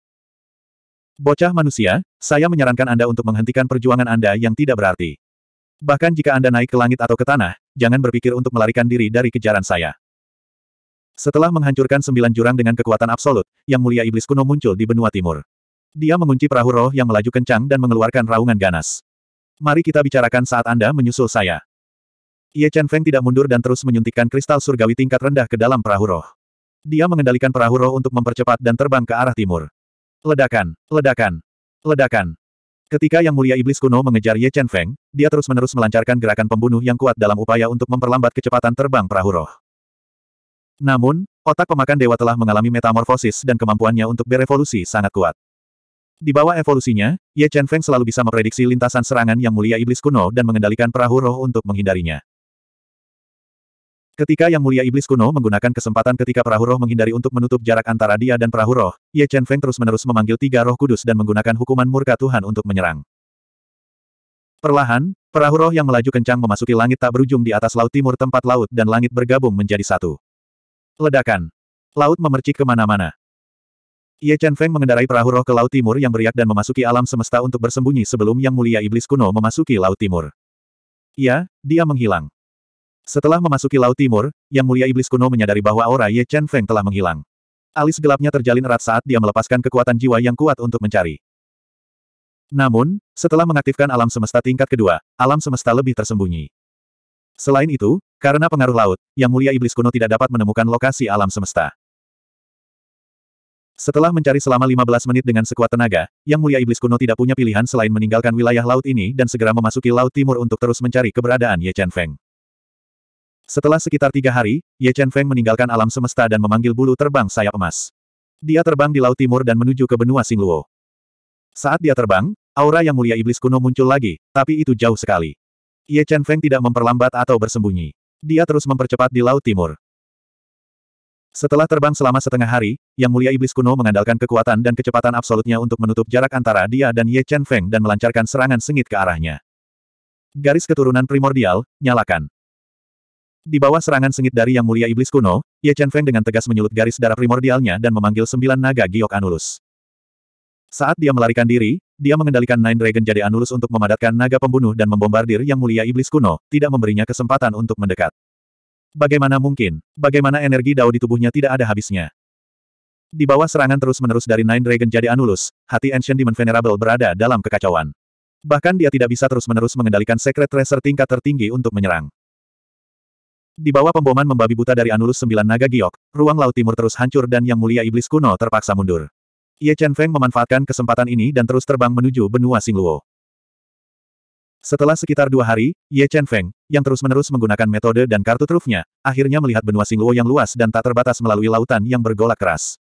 Bocah manusia, saya menyarankan Anda untuk menghentikan perjuangan Anda yang tidak berarti. Bahkan jika Anda naik ke langit atau ke tanah, jangan berpikir untuk melarikan diri dari kejaran saya. Setelah menghancurkan sembilan jurang dengan kekuatan absolut, yang mulia iblis kuno muncul di benua timur. Dia mengunci perahu roh yang melaju kencang dan mengeluarkan raungan ganas. Mari kita bicarakan saat Anda menyusul saya. Ye Chen Feng tidak mundur dan terus menyuntikkan kristal surgawi tingkat rendah ke dalam perahu roh. Dia mengendalikan perahu roh untuk mempercepat dan terbang ke arah timur. Ledakan, ledakan, ledakan. Ketika Yang Mulia Iblis kuno mengejar Ye Chen Feng, dia terus-menerus melancarkan gerakan pembunuh yang kuat dalam upaya untuk memperlambat kecepatan terbang perahu roh. Namun, otak pemakan dewa telah mengalami metamorfosis dan kemampuannya untuk berevolusi sangat kuat. Di bawah evolusinya, Ye Chen Feng selalu bisa memprediksi lintasan serangan Yang Mulia Iblis kuno dan mengendalikan perahu roh untuk menghindarinya. Ketika Yang Mulia Iblis kuno menggunakan kesempatan ketika perahu roh menghindari untuk menutup jarak antara dia dan perahu roh, Ye Chen Feng terus-menerus memanggil tiga roh kudus dan menggunakan hukuman murka Tuhan untuk menyerang. Perlahan, perahu roh yang melaju kencang memasuki langit tak berujung di atas laut timur tempat laut dan langit bergabung menjadi satu. Ledakan. Laut memercik kemana-mana. Ye Chen Feng mengendarai perahu roh ke Laut Timur yang beriak dan memasuki alam semesta untuk bersembunyi sebelum Yang Mulia Iblis kuno memasuki Laut Timur. Ya, dia menghilang. Setelah memasuki Laut Timur, Yang Mulia Iblis Kuno menyadari bahwa aura Ye Chen Feng telah menghilang. Alis gelapnya terjalin erat saat dia melepaskan kekuatan jiwa yang kuat untuk mencari. Namun, setelah mengaktifkan alam semesta tingkat kedua, alam semesta lebih tersembunyi. Selain itu, karena pengaruh laut, Yang Mulia Iblis Kuno tidak dapat menemukan lokasi alam semesta. Setelah mencari selama 15 menit dengan sekuat tenaga, Yang Mulia Iblis Kuno tidak punya pilihan selain meninggalkan wilayah laut ini dan segera memasuki Laut Timur untuk terus mencari keberadaan Ye Chen Feng. Setelah sekitar tiga hari, Ye Chen Feng meninggalkan alam semesta dan memanggil bulu terbang sayap emas. Dia terbang di Laut Timur dan menuju ke benua Singluo. Saat dia terbang, aura yang mulia iblis kuno muncul lagi, tapi itu jauh sekali. Ye Chen Feng tidak memperlambat atau bersembunyi. Dia terus mempercepat di Laut Timur. Setelah terbang selama setengah hari, yang mulia iblis kuno mengandalkan kekuatan dan kecepatan absolutnya untuk menutup jarak antara dia dan Ye Chen Feng dan melancarkan serangan sengit ke arahnya. Garis keturunan primordial, nyalakan. Di bawah serangan sengit dari Yang Mulia Iblis kuno, Ye Chen Feng dengan tegas menyulut garis darah primordialnya dan memanggil sembilan naga giok Anulus. Saat dia melarikan diri, dia mengendalikan Nine Dragon Jade Anulus untuk memadatkan naga pembunuh dan membombardir Yang Mulia Iblis kuno, tidak memberinya kesempatan untuk mendekat. Bagaimana mungkin? Bagaimana energi dao di tubuhnya tidak ada habisnya? Di bawah serangan terus-menerus dari Nine Dragon Jade Anulus, hati Ancient Demon Venerable berada dalam kekacauan. Bahkan dia tidak bisa terus-menerus mengendalikan Secret Tracer tingkat tertinggi untuk menyerang. Di bawah pemboman membabi buta dari Anulus Sembilan Naga Giok, ruang laut timur terus hancur dan Yang Mulia Iblis kuno terpaksa mundur. Ye Chen Feng memanfaatkan kesempatan ini dan terus terbang menuju benua Singluo. Setelah sekitar dua hari, Ye Chen Feng, yang terus-menerus menggunakan metode dan kartu trufnya, akhirnya melihat benua Singluo yang luas dan tak terbatas melalui lautan yang bergolak keras.